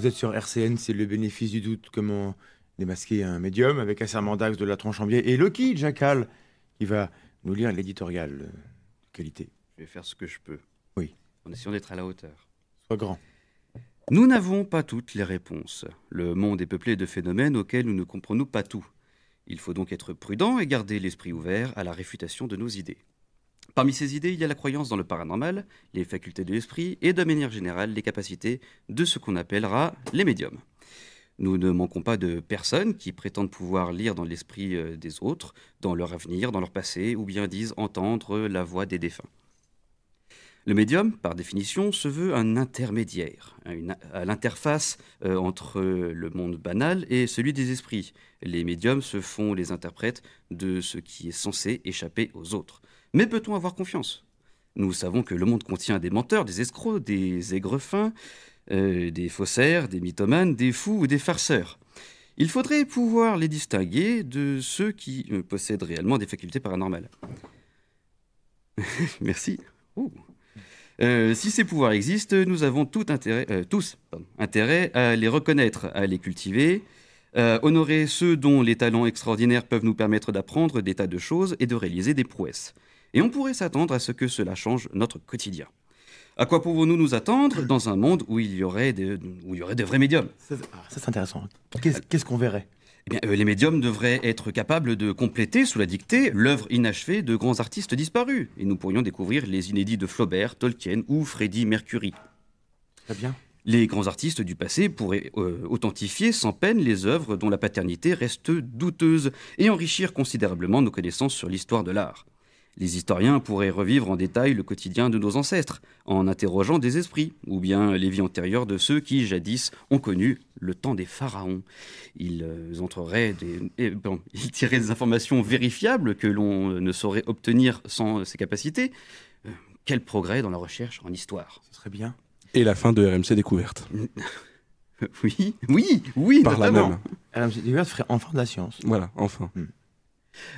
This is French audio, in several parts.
vous êtes sur RCN, c'est le bénéfice du doute. Comment démasquer un médium avec un serment d'Axe de la tronche en biais et Loki, Jackal qui va nous lire l'éditorial de qualité. Je vais faire ce que je peux. Oui. En essayant d'être à la hauteur. Sois grand. Nous n'avons pas toutes les réponses. Le monde est peuplé de phénomènes auxquels nous ne comprenons pas tout. Il faut donc être prudent et garder l'esprit ouvert à la réfutation de nos idées. Parmi ces idées, il y a la croyance dans le paranormal, les facultés de l'esprit et de manière générale les capacités de ce qu'on appellera les médiums. Nous ne manquons pas de personnes qui prétendent pouvoir lire dans l'esprit euh, des autres, dans leur avenir, dans leur passé, ou bien disent entendre la voix des défunts. Le médium, par définition, se veut un intermédiaire, à l'interface euh, entre le monde banal et celui des esprits. Les médiums se font les interprètes de ce qui est censé échapper aux autres. Mais peut-on avoir confiance Nous savons que le monde contient des menteurs, des escrocs, des aigrefins, euh, des faussaires, des mythomanes, des fous ou des farceurs. Il faudrait pouvoir les distinguer de ceux qui euh, possèdent réellement des facultés paranormales. Merci. Euh, si ces pouvoirs existent, nous avons tout intérêt, tous intérêt à les reconnaître, à les cultiver, à honorer ceux dont les talents extraordinaires peuvent nous permettre d'apprendre des tas de choses et de réaliser des prouesses et on pourrait s'attendre à ce que cela change notre quotidien. À quoi pouvons-nous nous attendre dans un monde où il y aurait de, où il y aurait de vrais médiums ah, Ça, c'est intéressant. Qu'est-ce euh, qu'on verrait eh bien, euh, les médiums devraient être capables de compléter sous la dictée l'œuvre inachevée de grands artistes disparus, et nous pourrions découvrir les inédits de Flaubert, Tolkien ou Freddie Mercury. Très bien. Les grands artistes du passé pourraient euh, authentifier sans peine les œuvres dont la paternité reste douteuse et enrichir considérablement nos connaissances sur l'histoire de l'art. Les historiens pourraient revivre en détail le quotidien de nos ancêtres, en interrogeant des esprits, ou bien les vies antérieures de ceux qui, jadis, ont connu le temps des pharaons. Ils euh, entreraient des, eh, bon, ils tireraient des informations vérifiables que l'on euh, ne saurait obtenir sans ces capacités. Euh, quel progrès dans la recherche en histoire Ce serait bien. Et la fin de RMC Découverte. oui, oui, oui, Par la même. RMC Découverte ferait enfin de la science. Voilà, enfin. Hmm.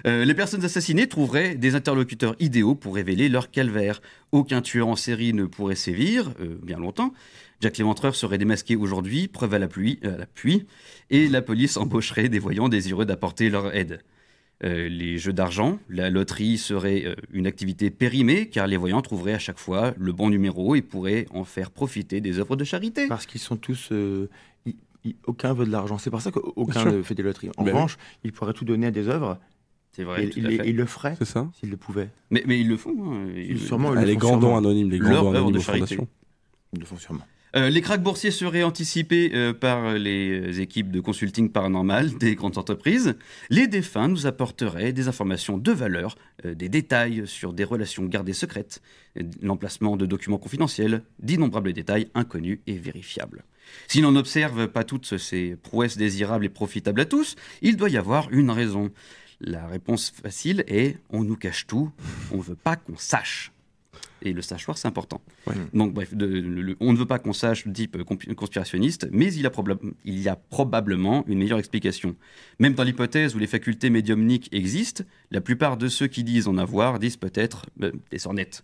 Euh, les personnes assassinées trouveraient des interlocuteurs idéaux pour révéler leur calvaire. Aucun tueur en série ne pourrait sévir, euh, bien longtemps. Jack l'Éventreur serait démasqué aujourd'hui, preuve euh, à la, pluie, et la police embaucherait des voyants désireux d'apporter leur aide. les jeux d'argent, la loterie serait une activité périmée car les voyants trouveraient à chaque fois le bon numéro et pourraient en faire profiter des œuvres de charité. Parce qu'ils sont tous aucun veut de l'argent. C'est pour ça qu'aucun ne fait des loteries. En ben revanche, ils il pourrait tout donner à des œuvres c'est vrai. Il, le ferait. C'est ça. S'il le pouvait. Mais, mais ils le font. Hein. sûrement, les grands anonymes, les grands anonymes de charité. Ils le font sûrement. Euh, les cracks boursiers seraient anticipés euh, par les euh, équipes de consulting paranormal des grandes entreprises. Les défunts nous apporteraient des informations de valeur, des détails sur des relations gardées secrètes, l'emplacement de documents confidentiels, d'innombrables détails inconnus et vérifiables. Si l'on n'observe pas toutes ces prouesses désirables et profitables à tous, il doit y avoir une raison. La réponse facile est on nous cache tout, on ne veut pas qu'on sache. Et le sachoir, c'est important. Donc, bref, on ne veut pas qu'on sache le type euh, conspirationniste, mais il, y a probablement une meilleure explication. Même dans l'hypothèse où les facultés médiumniques existent, la plupart de ceux qui disent en avoir disent peut-être euh, des sornettes.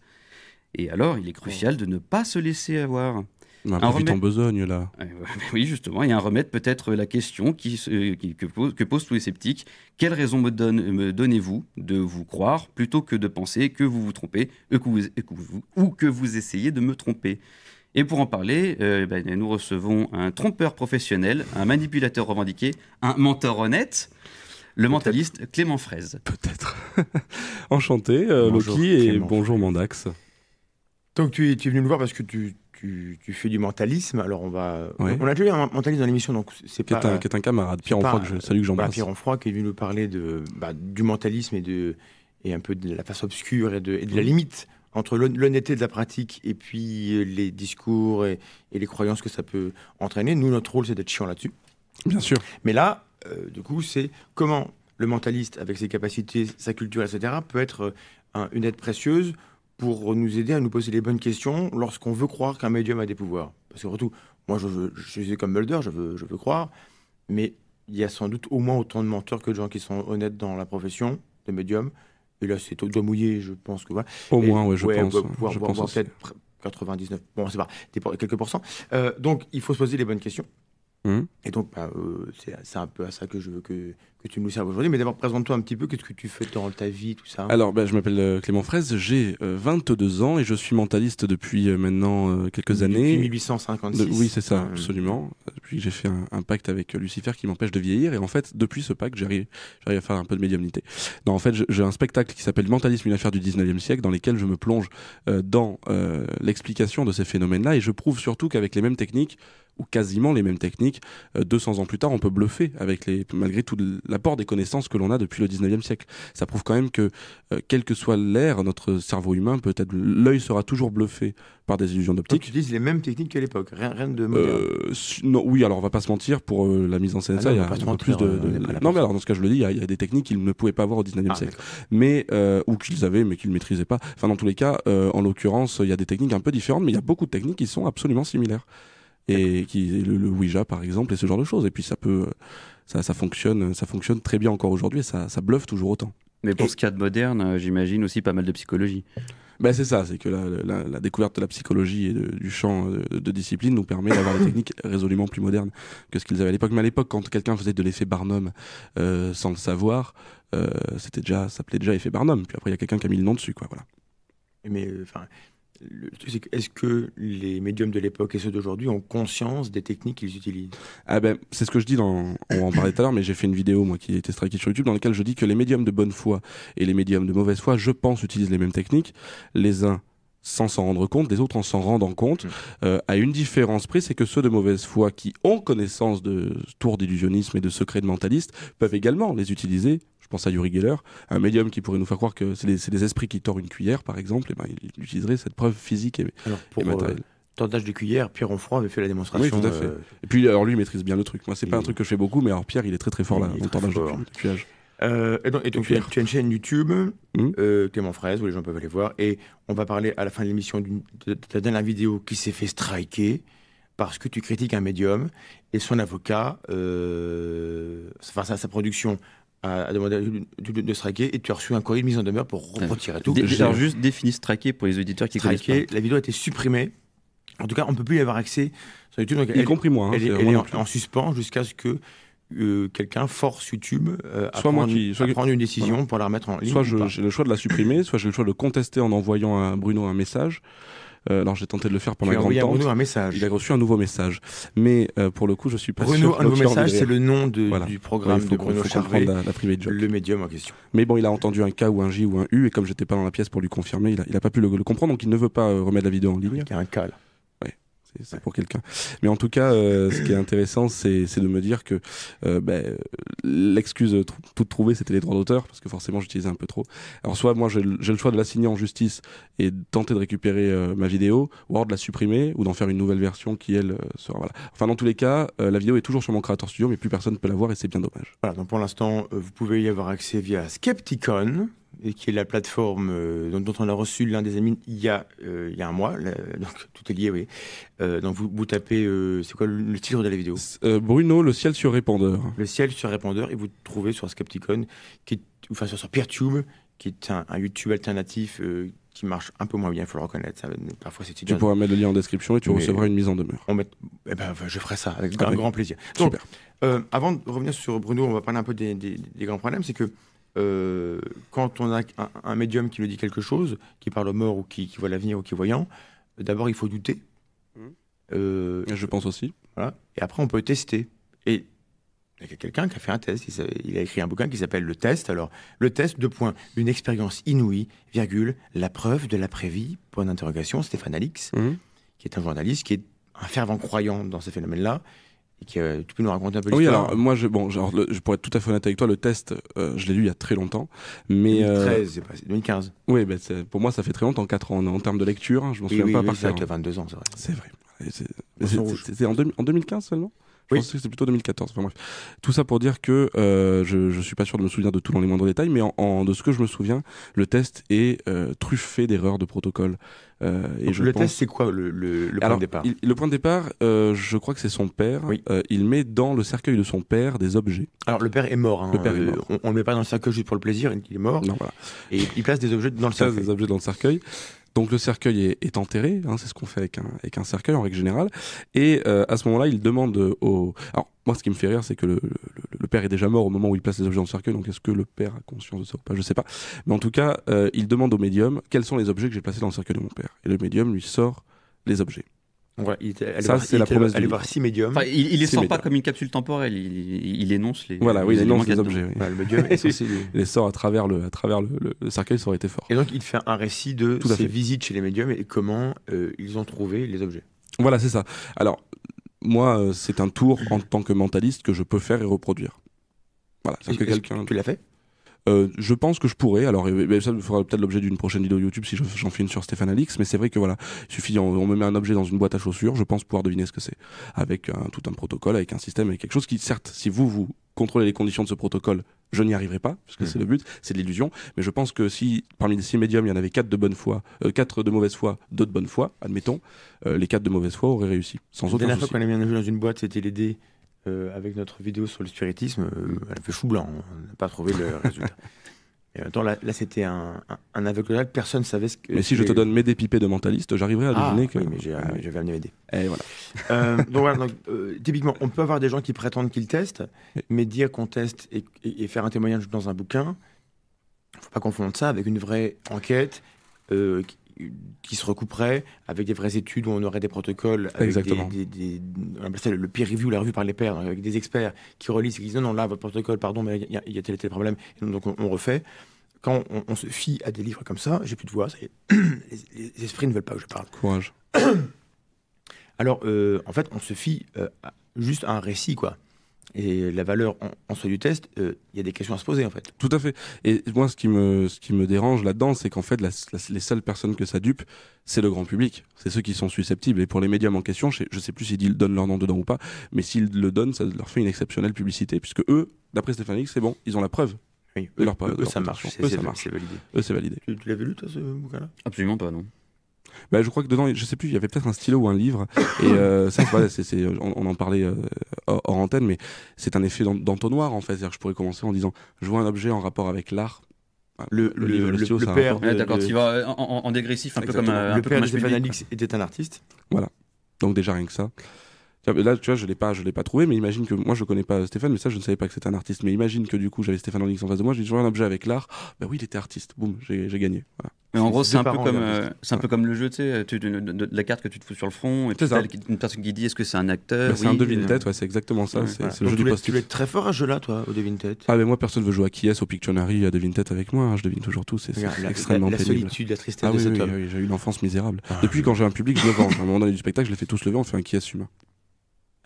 Et alors, il est crucial de ne pas se laisser avoir un remède... en besogne, là. Euh, ben oui, justement, il y a un remède, peut-être euh, la question qui, euh, qui que, pose, posent tous les sceptiques. Quelle raison me, donne, me donnez-vous de vous croire plutôt que de penser que vous vous trompez ou que vous, ou que vous essayez de me tromper et pour en parler, ben, nous recevons un trompeur professionnel, un manipulateur revendiqué, un menteur honnête, le mentaliste Clément Fraise. Peut-être. Enchanté, Loki, et bonjour Mandax. Donc tu es, tu es venu nous voir parce que tu tu, fais du mentalisme. Alors on va, on a déjà eu un mentaliste dans l'émission, donc c'est pas... qui est un camarade, Pierre Onfroy, que je salue, que j'embrasse. Pierre froid qui est venu nous parler de bah, du mentalisme et de et un peu de la face obscure et de, de la mm. limite entre l'honnêteté de la pratique et puis euh, les discours et, les croyances que ça peut entraîner. Nous, notre rôle, c'est d'être chiant là-dessus. Bien sûr. Mais là, euh, du coup, c'est comment le mentaliste, avec ses capacités, sa culture, etc., peut être euh, une aide précieuse pour nous aider à nous poser les bonnes questions lorsqu'on veut croire qu'un médium a des pouvoirs. Parce que, surtout, moi, je, suis comme Mulder, je veux, je veux croire, mais il y a sans doute au moins autant de menteurs que de gens qui sont honnêtes dans la profession de médiums. Et là, c'est au doigt mouillé, je pense que voilà. Au moins, oui, je pense. je pense peut-être 99, bon, c'est pas, quelques pourcents. Euh, donc, il faut se poser les bonnes questions. Mmh. Et donc, bah, euh, c'est un peu à ça que je veux que, que tu nous serves aujourd'hui. Mais d'abord, présente-toi un petit peu, qu'est-ce que tu fais dans ta vie, tout ça Alors, bah, je m'appelle euh, Clément Fraise, j'ai 22 euh, ans et je suis mentaliste depuis maintenant quelques années. Depuis 1856 Oui, c'est ça, absolument. Depuis que j'ai fait un, un, pacte avec Lucifer qui m'empêche de vieillir. Et en fait, depuis ce pacte, j'arrive à faire un peu de médiumnité. Non, en fait, j'ai un spectacle qui s'appelle Mentalisme, une affaire du 19e siècle, dans lequel je me plonge dans l'explication de ces phénomènes-là et je prouve surtout qu'avec les mêmes techniques, ou quasiment les mêmes techniques. 200 euh, ans plus tard, on peut bluffer avec les, malgré tout l'apport des connaissances que l'on a depuis le 19e siècle. Ça prouve quand même que, euh, quel que soit l'air, notre cerveau humain, peut-être l'œil sera toujours bluffé par des illusions d'optique. Tu utilises les mêmes techniques qu'à l'époque, rien, rien, de moderne. Euh, non, oui, alors on va pas se mentir, pour la mise en scène, ah ça, il y a un peu plus de. non, mais alors dans ce cas, je le dis, il y, a des techniques qu'ils ne pouvaient pas avoir au 19e ah, siècle, mais, ou qu'ils avaient, mais qu'ils ne maîtrisaient pas. Enfin, dans tous les cas, en l'occurrence, il y a des techniques un peu différentes, mais il y a beaucoup de techniques qui sont absolument similaires et qui le, Ouija par exemple et ce genre de choses. Et puis ça peut, euh, ça, fonctionne, ça fonctionne très bien encore aujourd'hui. Ça, ça bluffe toujours autant. Mais pour qui ce de moderne, euh, j'imagine aussi pas mal de psychologie. Ben c'est ça, c'est que la, découverte de la psychologie et du champ euh, de, discipline nous permet d'avoir des techniques résolument plus modernes que ce qu'ils avaient à l'époque. Mais à l'époque, quand quelqu'un faisait de l'effet Barnum sans le savoir, c'était déjà, ça s'appelait déjà effet Barnum. Puis après, il y a quelqu'un qui a mis le nom dessus, quoi. Voilà. Mais enfin, est-ce que les médiums de l'époque et ceux d'aujourd'hui ont conscience des techniques qu'ils utilisent Ah ben, c'est ce que je dis dans. On en parlait tout à l'heure, mais j'ai fait une vidéo moi qui était strikée sur YouTube dans laquelle je dis que les médiums de bonne foi et les médiums de mauvaise foi, je pense, utilisent les mêmes techniques. Les uns sans s'en rendre compte, les autres en s'en rendant compte, mmh. euh, à une différence près, c'est que ceux de mauvaise foi qui ont connaissance de tours d'illusionnisme et de secrets de mentalistes peuvent également les utiliser je pense à Yuri Geller, un médium qui pourrait nous faire croire que c'est des, esprits qui tordent une cuillère, par exemple, et eh ben, il, utiliserait cette preuve physique et, alors pour, euh, matérielle. Tordage de cuillère, Pierre Onfroy avait fait la démonstration. Oui, tout à fait. Euh, et puis, alors lui, maîtrise bien le truc. Moi, c'est pas un truc que je fais beaucoup, mais alors Pierre, il est très très fort là, dans le tordage de cuillère. Euh, et donc, tu, as, une chaîne YouTube, hum. Clément Fraise, où les gens peuvent aller voir. Et on va parler à la fin de l'émission de ta dernière vidéo qui s'est fait striker parce que tu critiques un médium et son avocat, face enfin sa production à demander de, de, traquer et tu as reçu un courrier de mise en demeure pour retirer tout. Alors juste définis straquer pour les auditeurs qui traquer, La vidéo a été supprimée. En tout cas, on ne peut plus y avoir accès sur YouTube. y compris moi. Hein, elle, est, en, suspens jusqu'à ce que euh, quelqu'un force YouTube euh, à, soit prendre, une décision pour la remettre en ligne. Soit j'ai le choix de la supprimer, soit j'ai le choix de contester en envoyant à Bruno un message. Euh, alors j'ai tenté de le faire pendant un ma grande Il a reçu un nouveau message. Mais euh, pour le coup, je suis pas sûr. un nouveau message, c'est le nom de, du programme de Bruno Charvet, le médium en question. Mais bon, il a entendu un K ou un J ou un U, et comme j'étais pas dans la pièce pour lui confirmer, il a, pas pu le, le, comprendre, donc il ne veut pas euh, remettre la vidéo en ligne. Il y a un K là c'est pour quelqu'un. Mais en tout cas, euh, ce qui est intéressant, c'est de me dire que euh, ben, l'excuse toute trouvée, c'était les droits d'auteur, parce que forcément, j'utilisais un peu trop. Alors, soit moi, j'ai le choix de la signer en justice et de tenter de récupérer euh, ma vidéo, ou alors de la supprimer, ou d'en faire une nouvelle version qui, elle, sera. Voilà. Enfin, dans tous les cas, la vidéo est toujours sur mon créateur Studio, mais plus personne ne peut la voir et c'est bien dommage. Voilà, donc pour l'instant, vous pouvez y avoir accès via Skepticon, qui est la plateforme euh, dont, on a reçu l'un des amis il y a, euh, il y a un mois. donc tout est lié, oui. Euh, donc vous, vous tapez, c'est quoi le, titre de la vidéo Bruno, le ciel sur répandeur. Le ciel sur répandeur, et vous trouvez sur Skepticon, qui enfin sur, sur PeerTube, qui est un, YouTube alternatif qui marche un peu moins bien, il faut le reconnaître. parfois, c'est Tu pourras mettre le lien en description et tu recevras une mise en demeure. On eh ben, je ferai ça avec ah grand plaisir. Donc, avant de revenir sur Bruno, on va parler un peu des, des grands problèmes. C'est que euh, quand on a un, médium qui nous dit quelque chose, qui parle aux morts ou qui, voit l'avenir ou qui est voyant, d'abord il faut douter. Mmh. Euh, Je pense aussi. Voilà. Et après on peut tester. Et il y a quelqu'un qui a fait un test. Il a écrit un bouquin qui s'appelle Le Test. Alors, le test, deux points. Une expérience inouïe, virgule, la preuve de l'après-vie, point d'interrogation, Stéphane Alix, mmh. qui est un journaliste, qui est un fervent croyant dans ces phénomènes-là, tu peux nous raconter un peu ah l'histoire. Oui, alors moi, je, bon, genre, je pourrais être tout à fait honnête avec toi, le test, euh, je l'ai lu il y a très longtemps. Mais, 2013, euh, 2015. Oui, ben, pour moi, ça fait très longtemps, 4 ans. En termes de lecture, hein, je m'en souviens pas oui, par C'est 22 hein. ans, c'est vrai. C'est vrai. C'était en, en 2015 seulement je oui. pense que c'est plutôt 2014. bref. Tout ça pour dire que euh, je, ne suis pas sûr de me souvenir de tout dans les moindres détails, mais en, de ce que je me souviens, le test est euh, truffé d'erreurs de protocole. Euh, et le test, c'est quoi le, point de départ Le point de départ, je crois que c'est son père. il met dans le cercueil de son père des objets. Alors le père est mort. Hein. On, ne le met pas dans le cercueil juste pour le plaisir. Il est mort. Non, voilà. Et il place des objets dans le cercueil. Des objets dans le cercueil. Donc le cercueil est, enterré, hein, c'est ce qu'on fait avec un, cercueil en règle générale. Et euh, à ce moment-là, il demande au... Alors, moi, ce qui me fait rire, c'est que le, père est déjà mort au moment où il place les objets dans le cercueil, donc est-ce que le père a conscience de ça ou pas Je sais pas. Mais en tout cas, euh, il demande au médium quels sont les objets que j'ai placés dans le cercueil de mon père. Et le médium lui sort les objets ça, c'est la promesse médiums. il, ne les sort pas comme une capsule temporelle, il, énonce les. Voilà, oui, il énonce les objets. le médium les... sort à travers le, cercueil, ça aurait été fort. Et donc il fait un récit de ses visites chez les médiums et comment euh, ils ont trouvé les objets. Voilà, c'est ça. Alors moi, euh, c'est un tour en tant que mentaliste que je peux faire et reproduire. Voilà, Tu l'as fait euh, je pense que je pourrais. Alors, ça me fera peut-être l'objet d'une prochaine vidéo YouTube si j'en fais une sur Stéphane Alix. Mais c'est vrai que voilà, suffit, on, me met un objet dans une boîte à chaussures, je pense pouvoir deviner ce que c'est. Avec tout un protocole, avec un système, avec quelque chose qui, certes, si vous, vous contrôlez les conditions de ce protocole, je n'y arriverai pas, parce que hmm. c'est le but, c'est de l'illusion. Mais je pense que si parmi les six médiums, il y en avait quatre de bonne foi, euh, quatre de mauvaise foi, deux de bonne foi, admettons, euh, les quatre de mauvaise foi auraient réussi, sans La dernière fois qu'on a mis un objet dans une boîte, c'était les dés. Euh, avec notre vidéo sur le spiritisme, euh, elle fait chou blanc. Hein. On n'a pas trouvé le résultat. Et là, c'était un, aveugle personne ne savait ce que. Mais si je te donne mes dépipés de mentaliste, j'arriverai à ah, deviner que. Oui, mais euh, j'avais amené mes Et voilà. donc voilà, typiquement, on peut avoir des gens qui prétendent qu'ils testent, mais dire qu'on teste et, faire un témoignage dans un bouquin, il ne faut pas confondre ça avec une vraie enquête euh, qui se recouperaient avec des vraies études où on aurait des protocoles. Avec Exactement. Des, le peer review, la revue par les pairs, hein, avec des experts qui relisent et qui disent non, non, là, votre protocole, pardon, mais il y, a tel et tel problème. donc on, refait. Quand on, se fie à des livres comme ça, j'ai plus de voix, les, esprits ne veulent pas que je parle. Courage. Alors, euh, en fait, on se fie euh, juste à un récit, quoi et la valeur en, soi du test, euh, il y a des questions à se poser en fait. Tout à fait. Et moi, ce qui me, ce qui me dérange là-dedans, c'est qu'en fait, les seules personnes que ça dupe, c'est le grand public. C'est ceux qui sont susceptibles. Et pour les médias en question, je ne sais plus s'ils donnent leur nom dedans ou pas, mais s'ils le donnent, ça leur fait une exceptionnelle publicité, puisque eux, d'après Stéphanie, c'est bon, ils ont la preuve. Oui, eux, ça marche, eux, C'est validé. Eux, c'est validé. Tu, tu l'avais lu, toi, ce bouquin-là Absolument pas, non. Bah, je crois que dedans, je sais plus, il y avait peut-être un stylo ou un livre. Et euh, ça, on, en parlait euh, hors, antenne, mais c'est un effet d'entonnoir en fait. je pourrais commencer en disant, je vois un objet en rapport avec l'art. Le, le, stylo, père, d'accord, tu vas en, dégressif, un peu comme euh, un, le père de Stéphane Alix était un artiste. Voilà, donc déjà rien que ça. Là, tu vois, je l'ai pas, je l'ai pas trouvé, mais imagine que moi, je connais pas Stéphane, mais ça, je ne savais pas que c'était un artiste. Mais imagine que du coup, j'avais Stéphane Landix en face de moi, j'ai joué un objet avec l'art. Bah oui, il était artiste. Boum, j'ai gagné. Voilà. Mais en gros, c'est un, peu comme, euh, c'est un peu comme le jeu, tu sais, de, la carte que tu te fous sur le front, et puis as une personne qui dit est-ce que c'est un acteur. Bah, c'est un devine euh, ouais, c'est exactement ça. c'est le jeu du Tu es très fort à ce là toi, au devine-tête. Ah, mais moi, personne veut jouer à qui est au Pictionary, à devine-tête avec moi. Hein, je devine toujours tout, c'est extrêmement pénible la solitude, la tristesse ah de j'ai eu une enfance misérable. Ah, Depuis quand j'ai un public, je le venge. À un moment donné du spectacle, je les fais tous lever, on fait un est humain.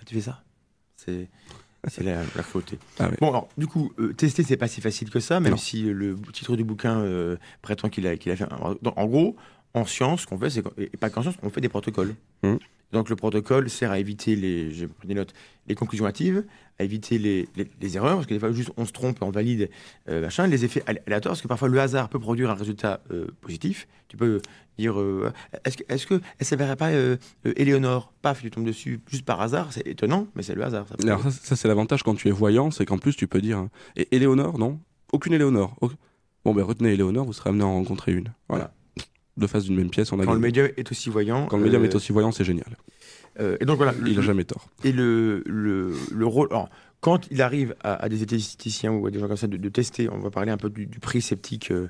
Ah, tu fais ça C'est. la, la faute. Ah, bon, alors, du coup, euh, tester, c'est pas si facile que ça, même si euh, le titre du bouquin euh, prétend qu'il a, qu'il a fait. Un... En gros, en science, ce qu'on fait, c'est. Et pas qu'en science, on fait des protocoles. Mmh. Donc le protocole sert à éviter les, des notes, les conclusions hâtives, à éviter les, les, erreurs, parce que des fois juste on se trompe, on valide, euh, machin, les effets aléatoires, parce que parfois le hasard peut produire un résultat euh, positif. Tu peux dire, euh, est-ce que, est-ce que elle pas Éléonore Paf, tu tombes dessus juste par hasard, c'est étonnant, mais c'est le hasard. Alors ça, c'est l'avantage quand tu es voyant, c'est qu'en plus tu peux dire, hein, et Éléonore, non Aucune Éléonore. Bon ben retenez Éléonore, vous serez amené à en rencontrer une. voilà de face d'une même pièce. On a quand le médium est aussi voyant. Quand le euh, est aussi voyant, c'est génial. Euh, et donc voilà. Il n'a jamais tort. Et le, le, rôle. quand il arrive à, des statisticiens ou à des gens comme ça de, tester, on va parler un peu du, prix sceptique euh,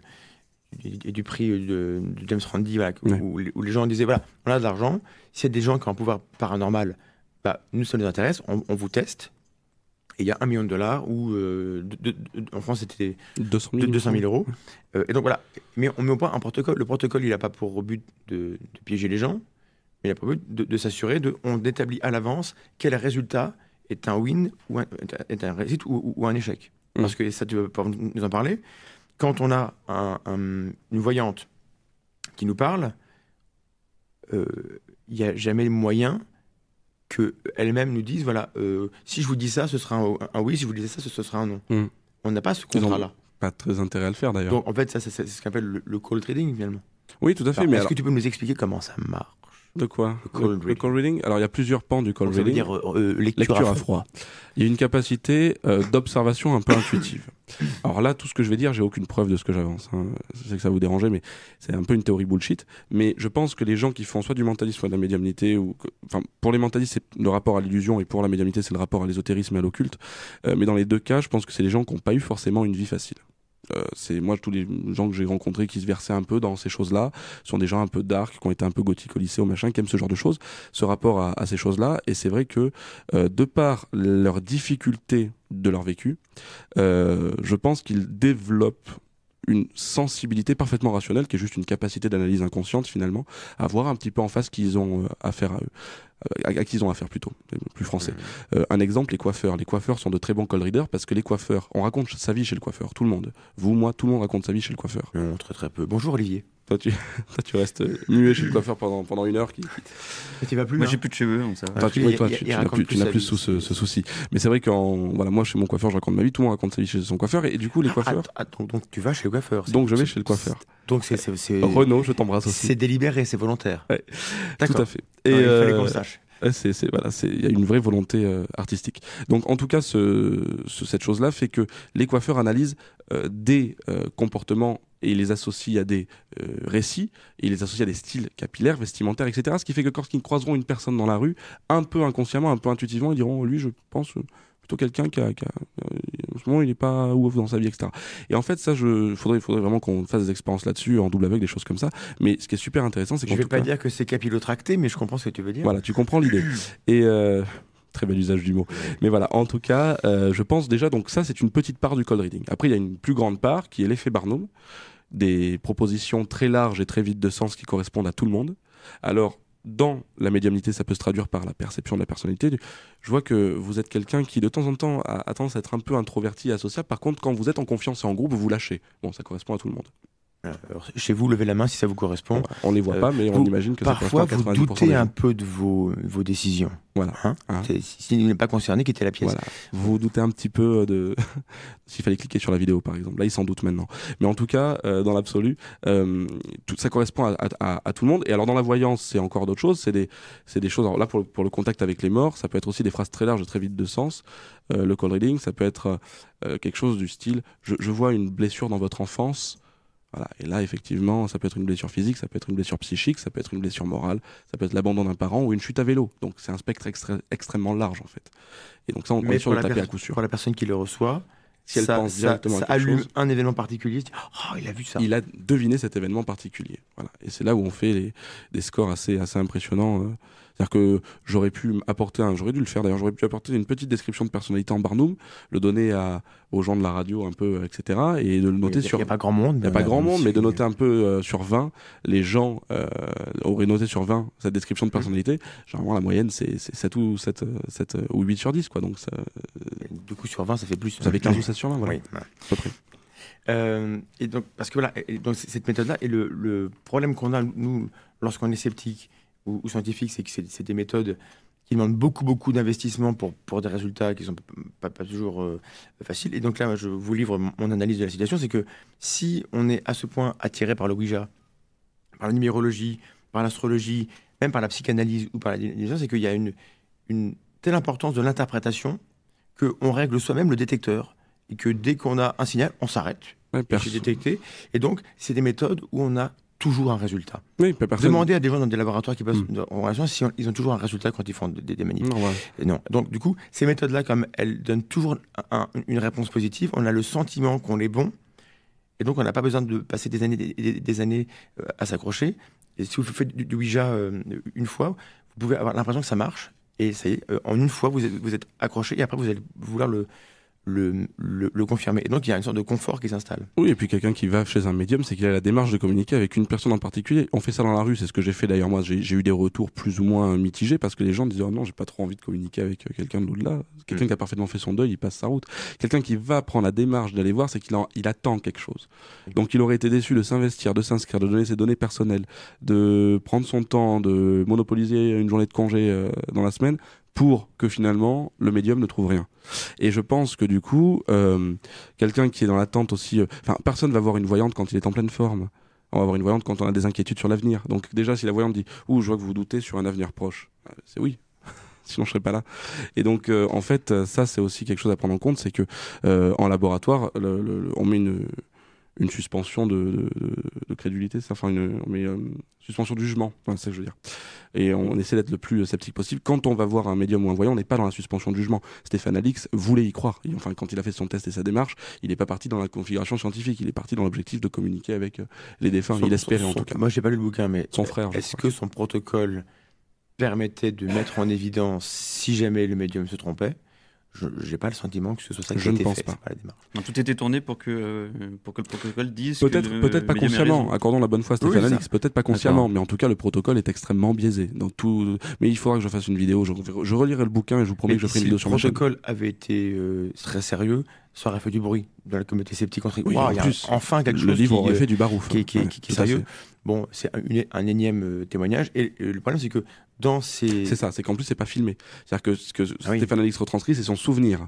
et du prix de, James Randi, où, les gens disaient voilà, on a de l'argent, s'il y a des gens qui ont un pouvoir paranormal, bah, nous ça nous intéresse, on vous teste, il y a 1 million de dollars, ou euh, en France c'était 200 000, euros. Euh, et donc voilà, mais on met au point un protocole. Le protocole, il n'a pas pour but de, piéger les gens, mais il a pour but de, s'assurer, de, on établit à l'avance quel résultat est un win, ou un, est un réussite ou, un échec. Mm. Parce que ça, tu vas pas nous en parler. Quand on a une voyante qui nous parle, euh, il n'y a jamais moyen elles mêmes nous disent voilà, euh, si je vous dis ça, ce sera un, oui, si je vous dis ça, ce, sera un non. Mm. On n'a pas ce contrat-là. Pas très intérêt à le faire d'ailleurs. Donc en fait, ça, c'est ce qu'on appelle le, call trading finalement. Oui, tout à fait. mais est-ce que tu peux nous expliquer comment ça marche de quoi le cold reading. Alors il y a plusieurs pans du cold reading. Ça veut dire euh, euh, lecture, à froid. Il y a une capacité euh, d'observation un peu intuitive. Alors là, tout ce que je vais dire, j'ai aucune preuve de ce que j'avance. Hein. Je sais que ça vous dérangeait, mais c'est un peu une théorie bullshit. Mais je pense que les gens qui font soit du mentalisme, soit de la médiumnité, ou enfin pour les mentalistes c'est le rapport à l'illusion et pour la médiumnité c'est le rapport à l'ésotérisme et à l'occulte. mais dans les deux cas, je pense que c'est les gens qui n'ont pas eu forcément une vie facile. Euh, c'est moi tous les gens que j'ai rencontrés qui se versaient un peu dans ces choses-là sont des gens un peu dark qui ont été un peu gothiques au lycée au machin qui aiment ce genre de choses ce rapport à, ces choses-là et c'est vrai que euh, de par leur difficulté de leur vécu euh, je pense qu'ils développent une sensibilité parfaitement rationnelle, qui est juste une capacité d'analyse inconsciente finalement, à voir un petit peu en face qu'ils ont euh, faire euh, à eux. À, qui ils ont affaire plutôt, plus français. Mmh. Euh, un exemple, les coiffeurs. Les coiffeurs sont de très bons call readers parce que les coiffeurs, on raconte sa vie chez le coiffeur, tout le monde. Vous, moi, tout le monde raconte sa vie chez le coiffeur. Mmh, très très peu. Bonjour Olivier. Toi, tu, restes muet chez le coiffeur pendant, pendant une heure. Qui... Et tu vas plus Moi, j'ai plus de cheveux, ça tu, n'as plus, ce, souci. Mais c'est vrai que voilà, moi, chez mon coiffeur, je raconte ma vie. Tout le monde raconte sa vie chez son coiffeur. Et, du coup, les ah, coiffeurs. donc, tu vas chez le coiffeur. Donc, je vais chez le coiffeur. Donc, c'est. Renaud, je t'embrasse aussi. C'est délibéré, c'est volontaire. Tout à fait. Et il fallait euh, qu'on le sache c'est il y a une vraie volonté euh, artistique. Donc en tout cas, ce, cette chose-là fait que les coiffeurs analysent euh, des comportements et il les associe à des euh, récits, et il les associe à des styles capillaires, vestimentaires, etc. Ce qui fait que lorsqu'ils croiseront une personne dans la rue, un peu inconsciemment, un peu intuitivement, ils diront oh, lui, je pense euh, plutôt quelqu'un qui a, euh, en ce moment il n'est pas ouf dans sa vie etc et en fait ça je faudrait faudrait vraiment qu'on fasse des expériences là-dessus en double aveugle, des choses comme ça mais ce qui est super intéressant c'est que je vais pas dire que c'est capillotracté mais je comprends ce que tu veux dire voilà tu comprends l'idée et Très bel usage du mot. Mais voilà, en tout cas, je pense déjà, donc ça c'est une petite part du cold reading. Après, il y a une plus grande part qui est l'effet Barnum, des propositions très larges et très vides de sens qui correspondent à tout le monde. Alors, dans la médiumnité, ça peut se traduire par la perception de la personnalité. Je vois que vous êtes quelqu'un qui, de temps en temps, a, tendance à être un peu introverti et associable. Par contre, quand vous êtes en confiance et en groupe, vous lâchez. Bon, ça correspond à tout le monde. Euh, chez vous, levez la main si ça vous correspond. On ne les voit euh, pas, mais on imagine que parfois vous doutez un peu de vos, décisions. Voilà. Hein. Hein. S'il n'est pas concerné, quittez la pièce. Vous doutez un petit peu euh, de s'il fallait cliquer sur la vidéo, par exemple. Là, il s'en doute maintenant. Mais en tout cas, dans l'absolu, ça correspond à, tout le monde. Et alors, dans la voyance, c'est encore d'autres choses. C'est des, choses. Alors là, pour, le contact avec les morts, ça peut être aussi des phrases très larges, très vides de sens. le cold reading, ça peut être quelque chose du style je, je vois une blessure dans votre enfance. Et là, effectivement, ça peut être une blessure physique, ça peut être une blessure psychique, ça peut être une blessure morale, ça peut être l'abandon d'un parent ou une chute à vélo. Donc c'est un spectre extrêmement large en fait. Et donc ça, on, Mais est le à coup sûr. Pour la personne qui le reçoit, si elle pense à allume un événement particulier, oh, il a vu ça. Il a deviné cet événement particulier. Voilà. Et c'est là où on fait des scores assez, assez impressionnants. Euh, c'est-à-dire que j'aurais pu apporter, j'aurais dû le faire d'ailleurs, j'aurais pu apporter une petite description de personnalité en Barnum, le donner à, aux gens de la radio un peu, euh, etc. Et de le noter sur. Il n'y a pas grand monde. Il n'y a pas euh, grand monde, mais de noter un peu euh, sur 20, les gens auraient noté sur 20 cette description de mmh. personnalité. Généralement, la moyenne, c'est 7 ou 7, ou 8 sur 10, quoi. Donc ça, du coup, sur 20, ça fait plus. Ça fait 15 ou 7 sur 20, voilà. Oui, et donc, parce que voilà, donc cette méthode-là, et le, le problème qu'on a, nous, lorsqu'on est sceptique, ou, scientifiques, c'est que c'est des méthodes qui demandent beaucoup, beaucoup d'investissement pour, pour des résultats qui ne sont pas, toujours euh, faciles. Et donc là, je vous livre mon analyse de la situation, c'est que si on est à ce point attiré par le Ouija, par la numérologie, par l'astrologie, même par la psychanalyse ou par la divination, c'est qu'il y a une, une telle importance de l'interprétation qu'on règle soi-même le détecteur et que dès qu'on a un signal, on s'arrête. Et donc, c'est des méthodes où on a toujours un résultat. Demandez à des gens dans des laboratoires qui passent hmm. en relation si ils ont toujours un résultat quand ils font des, manipulations. Non, Donc, du coup, ces méthodes-là, comme elles donnent toujours une réponse positive, on a le sentiment qu'on est bon. Et donc, on n'a pas besoin de passer des années, des, années euh, à s'accrocher. Et si vous faites du, Ouija euh, une fois, vous pouvez avoir l'impression que ça marche. Et ça y est, euh, en une fois, vous êtes accroché et après, vous allez vouloir le, le, le, confirmer. Et donc, il y a une sorte de confort qui s'installe. Oui, et puis quelqu'un qui va chez un médium, c'est qu'il a la démarche de communiquer avec une personne en particulier. On fait ça dans la rue, c'est ce que j'ai fait d'ailleurs. Moi, j'ai eu des retours plus ou moins mitigés parce que les gens disaient oh non, j'ai pas trop envie de communiquer avec euh, quelqu'un de l'au-delà. Quelqu'un mm. qui a parfaitement fait son deuil, il passe sa route. Quelqu'un qui va prendre la démarche d'aller voir, c'est qu'il attend quelque chose. Donc, il aurait été déçu de s'investir, de s'inscrire, de donner ses données personnelles, de prendre son temps, de monopoliser une journée de congé euh, dans la semaine pour que finalement le médium ne trouve rien. Et je pense que du coup, euh, quelqu'un qui est dans l'attente aussi, euh, enfin, personne va voir une voyante quand il est en pleine forme. On va voir une voyante quand on a des inquiétudes sur l'avenir. Donc déjà, si la voyante dit, ouh, je vois que vous, doutez sur un avenir proche, euh, c'est oui. Sinon, je serais pas là. Et donc, en fait, ça, c'est aussi quelque chose à prendre en compte, c'est que en laboratoire, on met une une suspension de, crédulité, enfin une euh, suspension du jugement, c'est ce que je veux dire. Et on essaie d'être le plus sceptique possible. Quand on va voir un médium ou un voyant, on n'est pas dans la suspension de jugement. Stéphane Alix voulait y croire. enfin, quand il a fait son test et sa démarche, il n'est pas parti dans la configuration scientifique, il est parti dans l'objectif de communiquer avec euh, les défunts. il espérait en tout cas. Moi, j'ai pas lu le bouquin, mais son frère. Est-ce que son protocole permettait de mettre en évidence si jamais le médium se trompait je n'ai pas le sentiment que ce soit ça qui je a été ne pense Pas. tout était tourné pour que, euh, pour que le protocole dise. Peut-être peut, pas consciemment, accordons la bonne foi à Stéphane oui, peut-être pas consciemment, mais en tout cas, le protocole est extrêmement biaisé. Dans tout... Mais il faudra que je fasse une vidéo, je, relirai le bouquin et je vous promets que je ferai une vidéo sur le protocole avait été euh, très sérieux, ça aurait fait du bruit dans la communauté sceptique. enfin quelque chose. qui, euh, fait du barouf. Qui, est sérieux. Bon, c'est un, énième témoignage. et le problème, c'est que c'est ça, c'est qu'en plus, c'est pas filmé. C'est-à-dire que ce que ah Stéphane Alix retranscrit, c'est son souvenir.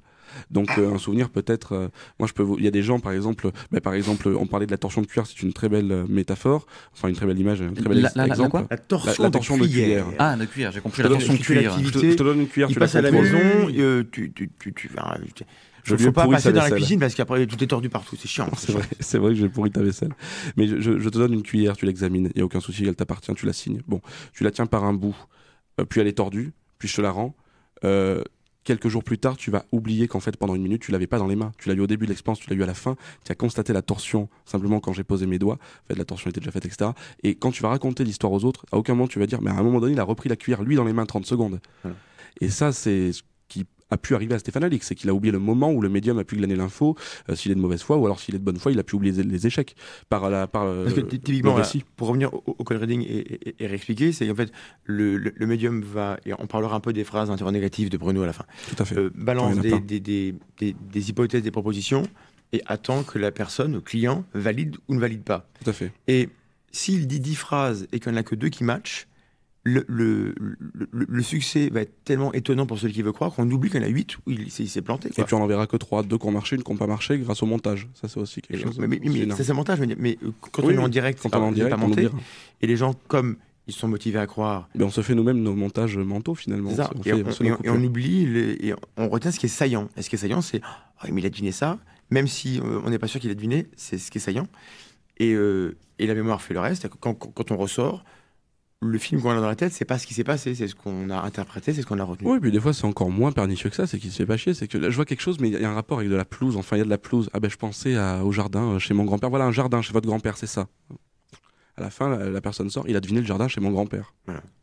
Donc ah. euh, un souvenir peut-être. Euh, moi, je peux. Il y a des gens, par exemple, bah, par exemple, on parlait de la torsion de cuillère. C'est une très belle euh, métaphore, enfin une très belle image, un très la, torsion, de, cuillère. Ah, de cuillère. J'ai compris. La torsion de cuillère. Je te, je te donne une cuillère. Il tu passes à la maison. tu, tu, tu, tu je ne veux pas passer dans la cuisine parce qu'après tout est tordu partout, c'est chiant. C'est vrai, vrai que j'ai pourri ta vaisselle. Mais je, je, te donne une cuillère, tu l'examines, il n'y a aucun souci, elle t'appartient, tu la signes. Bon, tu la tiens par un bout. Euh, puis elle est tordue, puis je te la rends. Euh, quelques jours plus tard, tu vas oublier qu'en fait, pendant une minute, tu l'avais pas dans les mains. Tu l'as eu au début de l'expérience, tu l'as eu à la fin. Tu as constaté la torsion simplement quand j'ai posé mes doigts. En fait, la torsion était déjà faite, etc. Et quand tu vas raconter l'histoire aux autres, à aucun moment tu vas dire, mais à un moment donné, il a repris la cuillère lui dans les mains 30 secondes. Et ça, c'est a pu arriver à Stéphane Alix, c'est qu'il a oublié le moment où le médium a pu glaner l'info, euh, s'il est de mauvaise foi, ou alors s'il est de bonne foi, il a pu oublier les échecs par la par euh, typiquement, pour revenir au, code reading et, réexpliquer, c'est qu'en fait le, médium va, et on parlera un peu des phrases négatives de Bruno à la fin. Tout à fait. Euh, balance des, hypothèses, des propositions, et attend que la personne, le client, valide ou ne valide pas. Tout à fait. Et s'il dit dix phrases et qu'il n'y en a que deux qui matchent, le, succès va être tellement étonnant pour celui qui veut croire qu'on oublie qu'il y en a 8 où il, s'est planté. Et puis on n'en verra que trois, 2 qui ont marché, une qui n'ont pas marché grâce au montage. Ça, c'est aussi quelque chose. Mais, montage. Mais, euh, quand on est en direct, c'est pas, monté. Hein. Et les gens, comme ils sont motivés à croire. Mais on se fait nous-mêmes nos montages mentaux finalement. et, on, oublie, et on retient ce qui est saillant. Et ce qui est saillant, c'est ah, il a deviné ça, même si euh, on n'est pas sûr qu'il a deviné, c'est ce qui est saillant. Et, euh, la mémoire fait le reste. quand, on ressort, le film qu'on a dans la tête, c'est pas ce qui s'est passé, c'est ce qu'on a interprété, c'est ce qu'on a retenu. Oui, et puis des fois, c'est encore moins pernicieux que ça, c'est qu'il se fait pas chier, c'est que je vois quelque chose, mais il y a un rapport avec de la pelouse, enfin, il y a de la pelouse. Ah ben, je pensais au jardin euh, chez mon grand-père. Voilà, un jardin chez votre grand-père, c'est ça. À la fin, la, personne sort, il a deviné le jardin chez mon grand-père.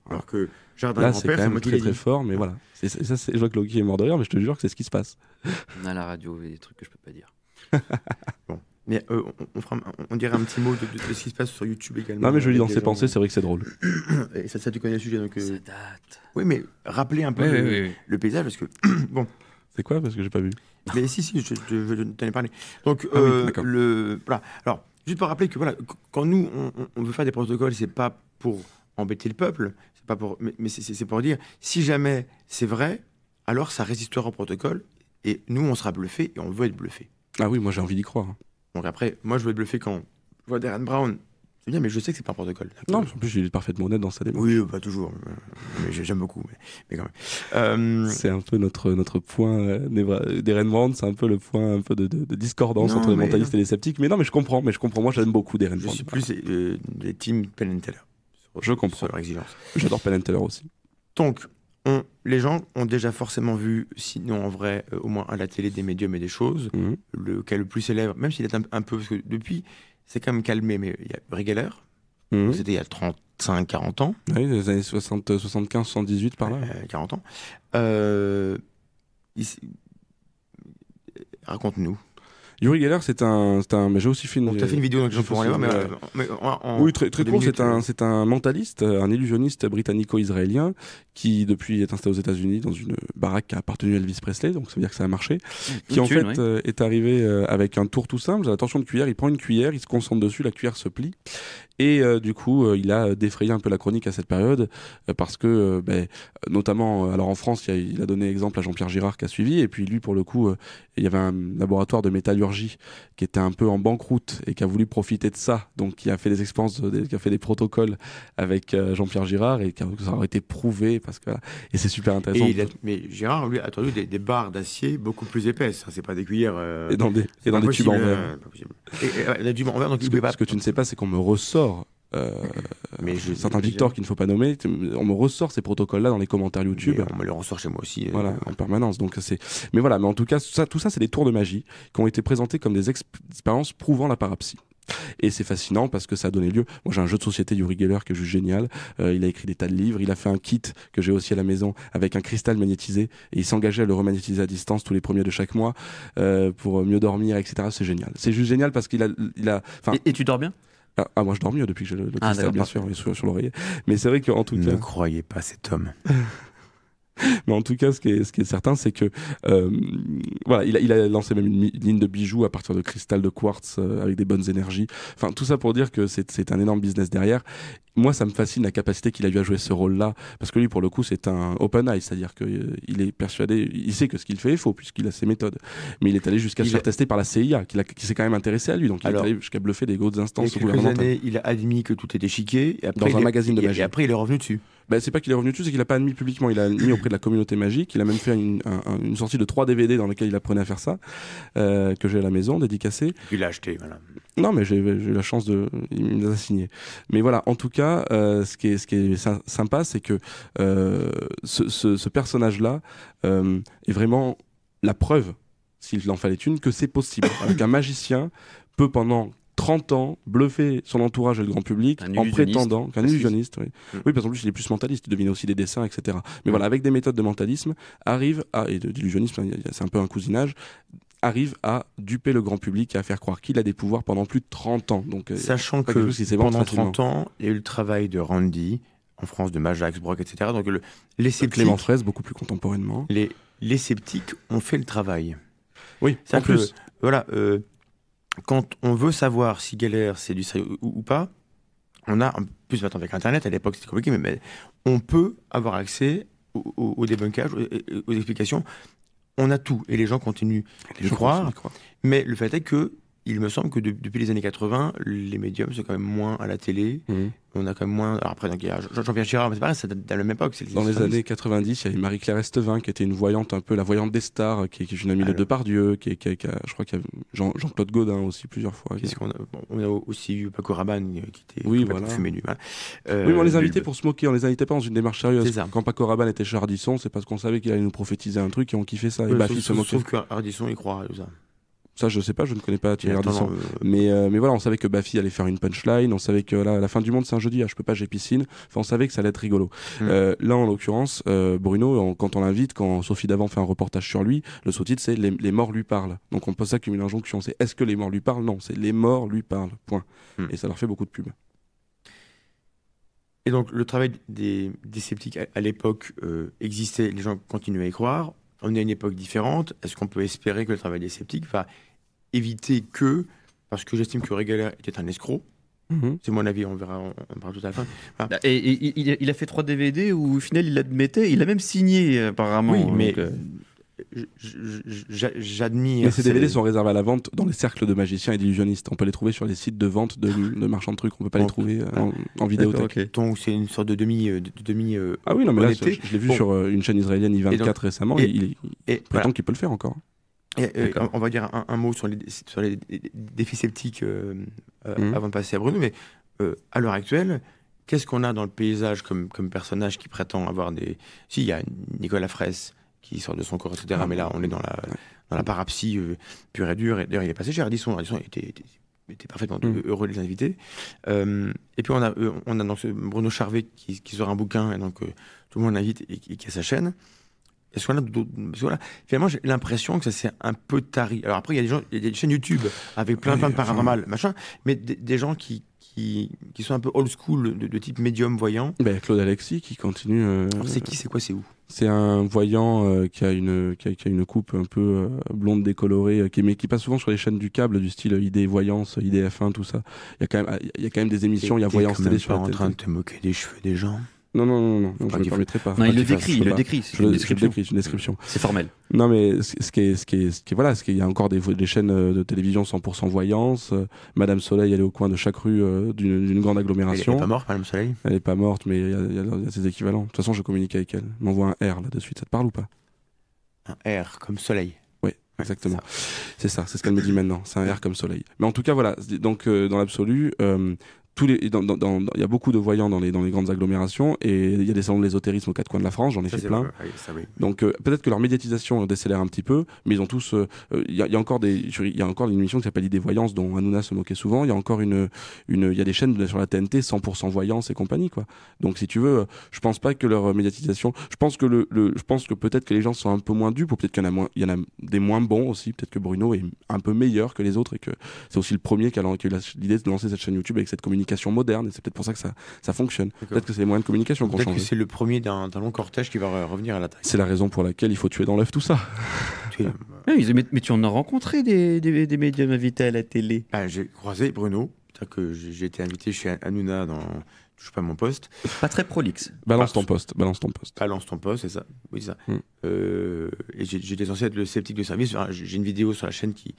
Alors que jardin là, c'est quand même très très fort, mais voilà. ça, je vois que Loki est mort rire mais je te jure que c'est ce qui se passe. On a la radio a des trucs que je peux pas dire. Mais euh, on, fera, on, dirait un petit mot de, ce qui se passe sur YouTube également. Non, mais je lis dans ses pensées, c'est vrai que c'est drôle. Euh, et ça, ça, tu connais le sujet. Donc, euh, Ça date. Oui, mais rappelez un peu le, paysage, parce que. bon. C'est quoi Parce que j'ai pas vu. Mais si, si, je, t'en ai parlé. Donc, ah le, voilà. Alors, juste pour rappeler que voilà, quand nous, on, veut faire des protocoles, c'est pas pour embêter le peuple, c'est pas pour, mais, c'est pour dire, si jamais c'est vrai, alors ça résistera au protocole, et nous, on sera bluffé, et on veut être bluffé. Ah oui, moi j'ai envie d'y croire. Hein. Donc après, moi, je vais bluffer quand je vois Derren Brown. C'est bien, mais je sais que c'est pas un protocole. Non, en plus, j'ai est parfaitement honnête dans sa démarche. Oui, pas toujours. Mais j'aime beaucoup. Mais, quand même. Euh, c'est un peu notre, notre point. Euh, euh, des Brown, c'est un peu le point un peu de, discordance entre les mentalistes et les sceptiques. Mais non, mais je comprends. Mais je comprends. Moi, j'aime beaucoup Derren Brown. Je suis plus des teams Penn Teller. Je comprends. Sur leur J'adore Penn Teller aussi. Donc, les gens ont déjà forcément vu, sinon en vrai, euh, au moins à la télé, des médiums et des choses. Mhm. Le cas le plus célèbre, même s'il est un, peu, depuis, c'est quand même calmé, mais il y a Brigeller, mhm. c'était il y a 35, 40 ans. Oui, les années 60, 75, 78 par là. 40 euh, ans. Euh, raconte-nous. Yuri Geller, c'est un, c'est un. J'ai aussi fait une. fait une vidéo mais, euh, Oui, très, très court. C'est un, c'est un mentaliste, euh, un illusionniste britannico-israélien qui, depuis, est installé aux États-Unis dans une baraque qui a appartenu à Elvis Presley, donc ça veut dire que ça a marché. Mmh, qui, en fait, euh, est arrivé avec un tour tout simple. tension de cuillère, il prend une cuillère, il se concentre dessus, la cuillère se plie et euh, du coup, euh, il a euh, défrayé un peu la chronique à cette période parce que, ben, notamment, alors en France, il a, donné exemple à Jean-Pierre Girard qui a suivi. Et puis lui, pour le coup, il y avait un laboratoire de métallurgie qui était un peu en banqueroute et qui a voulu profiter de ça. Donc, qui a fait des expériences, qui a fait des protocoles avec Jean-Pierre Girard et qui a, ça aurait été prouvé parce que. Et c'est super intéressant. mais Girard lui a attendu des, barres d'acier beaucoup plus épaisses. Hein, c'est pas des cuillères. et dans des, tubes en verre. en verre. ce, ce que tu ne sais pas, c'est qu'on me ressort euh, mais je, certains victoires Victor qu'il ne faut pas nommer, on me ressort ces protocoles-là dans les commentaires YouTube. on me les ressort chez moi aussi. Euh, voilà, en permanence. Donc c'est, mais voilà, mais en tout cas, ça, tout ça, c'est des tours de magie qui ont été présentés comme des expériences prouvant la parapsie. Et c'est fascinant parce que ça a donné lieu. Moi, j'ai un jeu de société Yuri Geller que je génial. Euh, il a écrit des tas de livres. Il a fait un kit que j'ai aussi à la maison avec un cristal magnétisé et il s'engageait à le remagnétiser à distance tous les premiers de chaque mois pour mieux dormir, etc. C'est génial. C'est juste génial parce qu'il a, et tu dors bien ah, ah, moi je dors mieux depuis que j'ai le, le ah, bien sûr, sur, l'oreiller. Mais c'est vrai qu'en tout cas. Ne croyez pas cet homme. mais en tout cas, ce qui est, ce qui est certain, c'est que euh, voilà, il a, lancé même une, ligne de bijoux à partir de cristal de quartz euh, avec des bonnes énergies. Enfin, tout ça pour dire que c'est un énorme business derrière. Moi, ça me fascine la capacité qu'il a eu à jouer ce rôle-là, parce que lui, pour le coup, c'est un open eye, c'est-à-dire qu'il euh, est persuadé, il sait que ce qu'il fait est faux, puisqu'il a ses méthodes. Mais il est allé jusqu'à se faire tester par la CIA, qui, qui s'est quand même intéressé à lui, donc il est allé jusqu'à bluffer des grosses instances il a il a admis que tout était chiqué, dans un magazine de magie. Et après, il est revenu dessus. Ben, c'est pas qu'il est revenu dessus, c'est qu'il a pas admis publiquement, il a admis la communauté magique. Il a même fait une, sortie de trois DVD dans lesquels il apprenait à faire ça, euh, que j'ai à la maison, dédicacé. Il l'a acheté, voilà. Non, mais j'ai eu la chance de. Il Mais voilà, en tout cas, euh, ce, qui est, ce qui sympa, c'est que euh, ce, personnage-là est vraiment la preuve s'il en fallait une, que c'est possible. Avec un magicien peut pendant 30 ans, bluffer son entourage et le grand public en prétendant qu'un illusionniste, oui. Mm. oui, parce qu'en plus il est plus mentaliste, il devine aussi des dessins, etc. Mais mm. voilà, avec des méthodes de mentalisme, arrive à, et d'illusionnisme, hein, c'est un peu un cousinage, arrive à duper le grand public et à faire croire qu'il a des pouvoirs pendant plus de 30 ans. Donc, euh, Sachant que pendant 30 ans, il y a eu le travail de Randy, en France, de Majax, Brock, etc. Donc les sceptiques... Clément Fraisse, beaucoup plus contemporainement. Les, les sceptiques ont fait le travail. Oui, en plus. Voilà, euh, quand on veut savoir si galère c'est du sérieux ou, pas, on a, en plus maintenant avec Internet, à l'époque c'était compliqué, mais, on peut avoir accès au, débunkages, aux, aux, explications. On a tout et les gens continuent de croire. Mais le fait est que il me semble que depuis les années 80, les médiums sont quand même moins à la télé. Mhm. On a quand même moins. après, il y a Jean-Pierre Girard, c'est pareil, date de la même époque. Dans les années 90, il y avait Marie-Claire Estevin, qui était une voyante, un peu la voyante des stars, qui, est une amie de Depardieu, qui, qui, qui je crois qu'il y a Jean-Claude Godin Gaudin aussi plusieurs fois. qu'on on a aussi eu Paco Rabanne, euh, qui était oui, voilà. fumé du mal. oui, on les euh, invitait pour se moquer, on les invitait pas dans une démarche sérieuse. Quand Paco Rabanne était chez Ardisson, c'est parce qu'on savait qu'il allait nous prophétiser un truc et on kiffait ça. et bah, sauf, se que Ardisson, il croit à ça. Ça, je sais pas, je ne connais pas Thierry Ardisson. Euh, mais, euh, mais voilà, on savait que Baffy allait faire une punchline, on savait que là, la fin du monde, c'est un jeudi, Je ah, je peux pas, j'ai piscine. Enfin, on savait que ça allait être rigolo. Hmm. Euh, là, en l'occurrence, Bruno, quand on l'invite, quand Sophie Davant fait un reportage sur lui, le sous-titre, c'est les, morts lui parlent. Donc on ça comme une injonction, c'est est-ce que les morts lui parlent Non, c'est les morts lui parlent, point. Hmm. Et ça leur fait beaucoup de pub. Et donc, le travail des, des sceptiques à, l'époque existait, les gens continuaient à y croire on est à une époque différente. Est-ce qu'on peut espérer que le travail des sceptiques va éviter que, parce que j'estime que régalère était un escroc, mhm. C'est mon avis, on verra, on, tout à la fin. Bah, et, il, a fait trois DVD où au final il l'admettait, il a même signé apparemment. Oui, mais euh. j'admire. Mais ces DVD sont réservés à la vente dans les cercles de magiciens et d'illusionnistes. On peut les trouver sur les sites de vente de, marchands de trucs, on peut pas les trouver euh, en, vidéo. c'est une sorte de demi. Euh, demi ah oui, non, mais là, je, l'ai vu sur une chaîne israélienne I24 récemment, et, il, prétend qu'il peut le faire encore on va dire un, mot sur les, défis sceptiques euh, euh, mhm. avant de passer à Bruno, mais euh, à l'heure actuelle, qu'est-ce qu'on a dans le paysage comme, personnage qui prétend avoir des. Si, il y a Nicolas Fraisse qui sort de son corps, etc., ah. mais là, on est dans la, dans parapsie pure et dure. D'ailleurs, il est passé chez Ardisson. Ardisson était, parfaitement mhm. heureux de les inviter. et puis, on a, Bruno Charvet qui, sort un bouquin, et donc tout le monde l'invite et qui a sa chaîne. Est-ce là, finalement, j'ai l'impression que ça s'est un peu tari. Alors après, il y a des gens, il y a des chaînes YouTube avec plein, plein de paranormal, machin, mais des, gens qui, qui, qui, sont un peu old school, de, type médium voyant. ben Claude Alexis qui continue. Euh, c'est qui, c'est quoi, c'est où c'est un voyant euh, qui, a une, qui, a, une coupe un peu euh, blonde décolorée, qui, mais qui passe souvent sur les chaînes du câble, du style ID Voyance, idf 1 tout ça. Il y a quand même, il y a quand même des émissions, il y a Voyance Télé sur en train de te moquer des cheveux des gens non, non, non, non. je ne permettrai pas. Non, il le décrit, il le décrit. Je le décris, une description. C'est formel. Non, mais ce qui est, ce qui ce qui voilà, ce y a encore des, chaînes euh, de télévision 100% voyance. Euh, Madame Soleil, elle est au coin de chaque rue euh, d'une grande agglomération. Elle n'est pas morte, Madame Soleil Elle n'est pas morte, mais il y, a ses équivalents. De toute façon, je communique avec elle. M'envoie un R là de suite. Ça te parle ou pas Un R comme Soleil. Oui, exactement. C'est ça, c'est ce qu'elle me dit maintenant. C'est un R comme soleil. Mais en tout cas, voilà. Donc, dans l'absolu, tous les, il y a beaucoup de voyants dans les, grandes agglomérations et il y a des salons de l'ésotérisme aux quatre coins de la France, j'en ai fait plein. Donc euh, peut-être que leur médiatisation décélère un petit peu, mais ils ont tous. Euh, il y, a, encore des, il y a encore une émission qui s'appelle des Voyances dont Hanouna se moquait souvent. Il y a encore une, une, il y a des chaînes sur la TNT 100% voyance et compagnie quoi. Donc si tu veux, je pense pas que leur médiatisation. Je pense que le, je pense que peut-être que les gens sont un peu moins dupes ou peut-être qu'il y en a moins, il y en a des moins bons aussi. Peut-être que Bruno est un peu meilleur que les autres et que c'est aussi le premier qui a, qui a eu l'idée de lancer cette chaîne YouTube avec cette communauté communication moderne, et c'est peut-être pour ça que ça, ça fonctionne. Peut-être que c'est les moyens de communication qu'on change. c'est le premier d'un long cortège qui va revenir à la taille. C'est la raison pour laquelle il faut tuer dans l'œuf tout ça. Euh, eh, mais, tu en as rencontré des, des, des médiums invités à la télé ben, J'ai croisé Bruno, que j'ai été invité chez Anuna dans je sais pas mon poste. Pas très prolixe. Balance ton poste, balance ton poste. Balance ton poste, c'est ça. Oui, ça. Hmm. Euh, et j'étais censé être le sceptique de service. J'ai une vidéo sur la chaîne qui,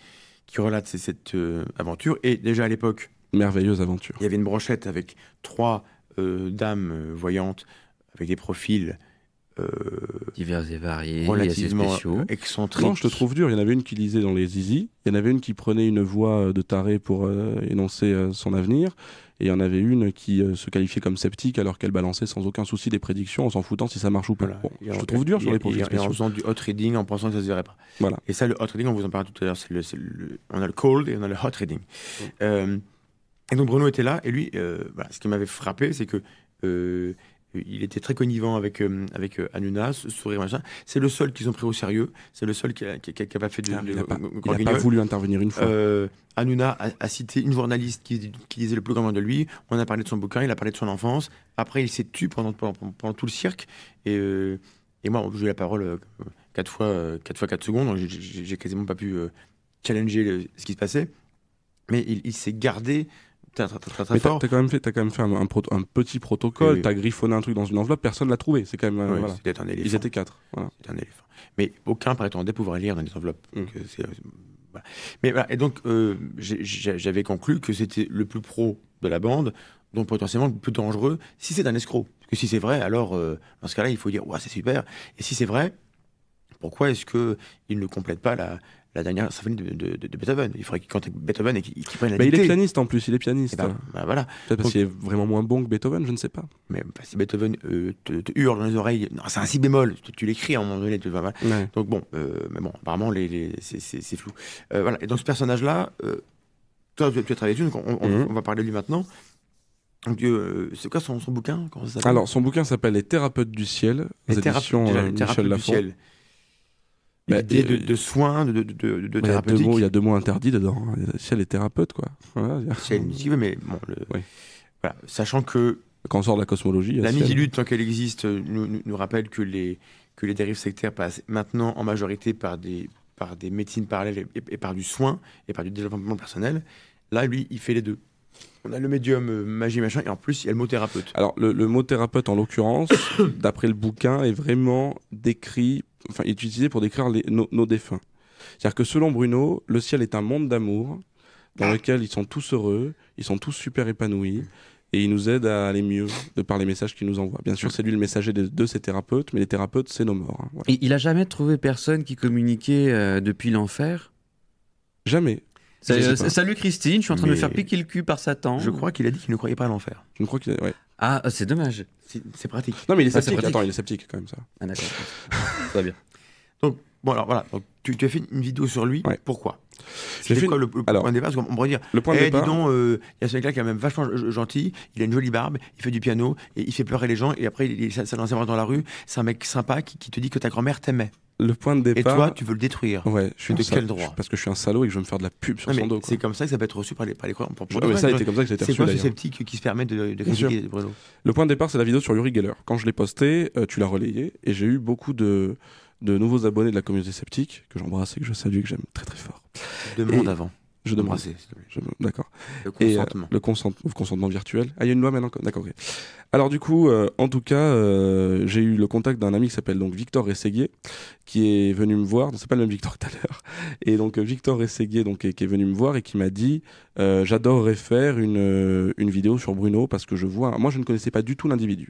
qui relate cette euh, aventure. Et déjà à l'époque, merveilleuse aventure. Il y avait une brochette avec trois euh, dames euh, voyantes avec des profils euh, divers et variés, relativement assez spéciaux. excentriques. Non, je te trouve dur. Il y en avait une qui lisait dans les zizi, il y en avait une qui prenait une voix de taré pour énoncer son avenir, et il y en avait une qui se qualifiait comme sceptique alors qu'elle balançait sans aucun souci des prédictions en s'en foutant si ça marche ou pas. je te trouve dur sur les profils spéciaux. en faisant du hot reading en pensant que ça se verrait pas. Voilà. Et ça, le hot reading, on vous en parlait tout à l'heure. on a le cold et on a le hot reading. Mm. Et donc Bruno était là, et lui, euh, ce qui m'avait frappé, c'est que euh, il était très connivant avec, euh, avec Anuna, ce sourire, machin. C'est le seul qu'ils ont pris au sérieux, c'est le seul qui n'a pas fait de. Ah, il voulu intervenir une fois. Hanouna a, cité une journaliste qui, disait le plus grand de lui, on a parlé de son bouquin, il a parlé de son enfance, après il s'est tué pendant, pendant, tout le cirque, et, et moi, j'ai eu la parole 4 fois, 4 fois secondes, j'ai quasiment pas pu challenger ce qui se passait, mais il, il s'est gardé T'as quand même fait, quand même fait un, petit protocole, t'as griffonné un truc dans une enveloppe, personne l'a trouvé. C'est quand même. Euh, un éléphant. Ils étaient quatre. un éléphant. Mais aucun prétendait pouvoir lire dans les enveloppes. Mm. Euh, euh, Mais voilà, et donc j'avais conclu que c'était le plus pro de la bande, donc potentiellement le plus dangereux, si c'est un escroc. Parce que si c'est vrai, alors dans ce cas-là, il faut dire, ouais, c'est super. Et si c'est vrai, pourquoi est-ce qu'il ne complète pas la, la dernière symphonie de, de, Beethoven. Il faudrait qu'il contacte Beethoven et qu'il prenne la Mais bah, Il est pianiste en plus, il est pianiste. Eh ben, bah, voilà. peut parce qu'il est vraiment moins bon que Beethoven, je ne sais pas. Mais bah, si Beethoven euh, te, hurle dans les oreilles, c'est un si bémol, tu, l'écris à un moment donné. Donc bon, euh, mais bon, apparemment, les, c'est flou. Euh, voilà. Et donc ce personnage-là, toi, tu, as travaillé dessus, mhm. on, va parler de lui maintenant. Dieu, c'est quoi son, son bouquin Alors, son bouquin s'appelle Les Thérapeutes du Ciel, les éditions, Michel Lafont. L'idée de, soins, de, de, de thérapeutique. Il y, a deux mots interdits dedans. Hein. C'est les thérapeutes, quoi. c'est une mais bon, le... voilà. sachant que. Quand on sort de la cosmologie. La lutte, tant qu'elle existe, nous, nous, rappelle que les, que les dérives sectaires passent maintenant en majorité par des, par des médecines parallèles et, par du soin et par du développement personnel. Là, lui, il fait les deux. On a le médium euh, magie machin et en plus il y a le mot thérapeute. Alors le mot thérapeute en l'occurrence, d'après le bouquin, est vraiment décrit enfin, est utilisé pour décrire nos, défunts. C'est-à-dire que selon Bruno, le ciel est un monde d'amour dans ah. lequel ils sont tous heureux, ils sont tous super épanouis et ils nous aident à aller mieux de par les messages qu'ils nous envoient. Bien sûr, ah. c'est lui le messager de, de, ces thérapeutes, mais les thérapeutes, c'est nos morts. Hein, et il a jamais trouvé personne qui communiquait euh, depuis l'enfer Jamais. Euh, salut Christine, je suis en train de me faire piquer le cul par Satan. Je crois qu'il a dit qu'il ne croyait pas à l'enfer. Je crois qu'il a... ouais. Ah, euh, c'est dommage. C'est pratique. Non, mais il est sceptique. il est sceptique quand même, ça. Ah, d'accord. ça va bien. Donc, bon, alors voilà. tu, as fait une vidéo sur lui. Pourquoi C'est quoi, le, point de eh, départ On pourrait dire le Dis donc, euh, il y a ce mec-là qui est même vachement gentil. Il a une jolie barbe. Il fait du piano. Et il fait pleurer les gens. Et après, il, il, ça, dans la rue. C'est un mec sympa qui te dit que ta grand-mère t'aimait le point de départ. Et toi, tu veux le détruire. Ouais, je suis ah, de quel droit Parce que je suis un salaud et que je veux me faire de la pub sur son dos. C'est comme ça que ça va être reçu par les, par les croyants. Pour, ça comme ça que C'est quoi ce sceptique qui se permet de, de critiquer Bruno Le point de départ, c'est la vidéo sur Yuri Geller. Quand je l'ai postée, euh, tu l'as relayée et j'ai eu beaucoup de, de nouveaux abonnés de la communauté sceptique que j'embrasse et que je salue, que j'aime très très fort. Deux mondes avant. Je demande. D'accord. Le euh, consentement. le, consentement virtuel. Ah, il y a une loi maintenant. D'accord. ok. Alors du coup, euh, en tout cas, euh, j'ai eu le contact d'un ami qui s'appelle donc Victor Rességuier, qui est venu me voir. c'est pas le même Victor que tout à l'heure. Et donc Victor Rességuier, donc qui est venu me voir et qui m'a dit, euh, j'adorerais faire une, euh, une, vidéo sur Bruno parce que je vois. Moi, je ne connaissais pas du tout l'individu.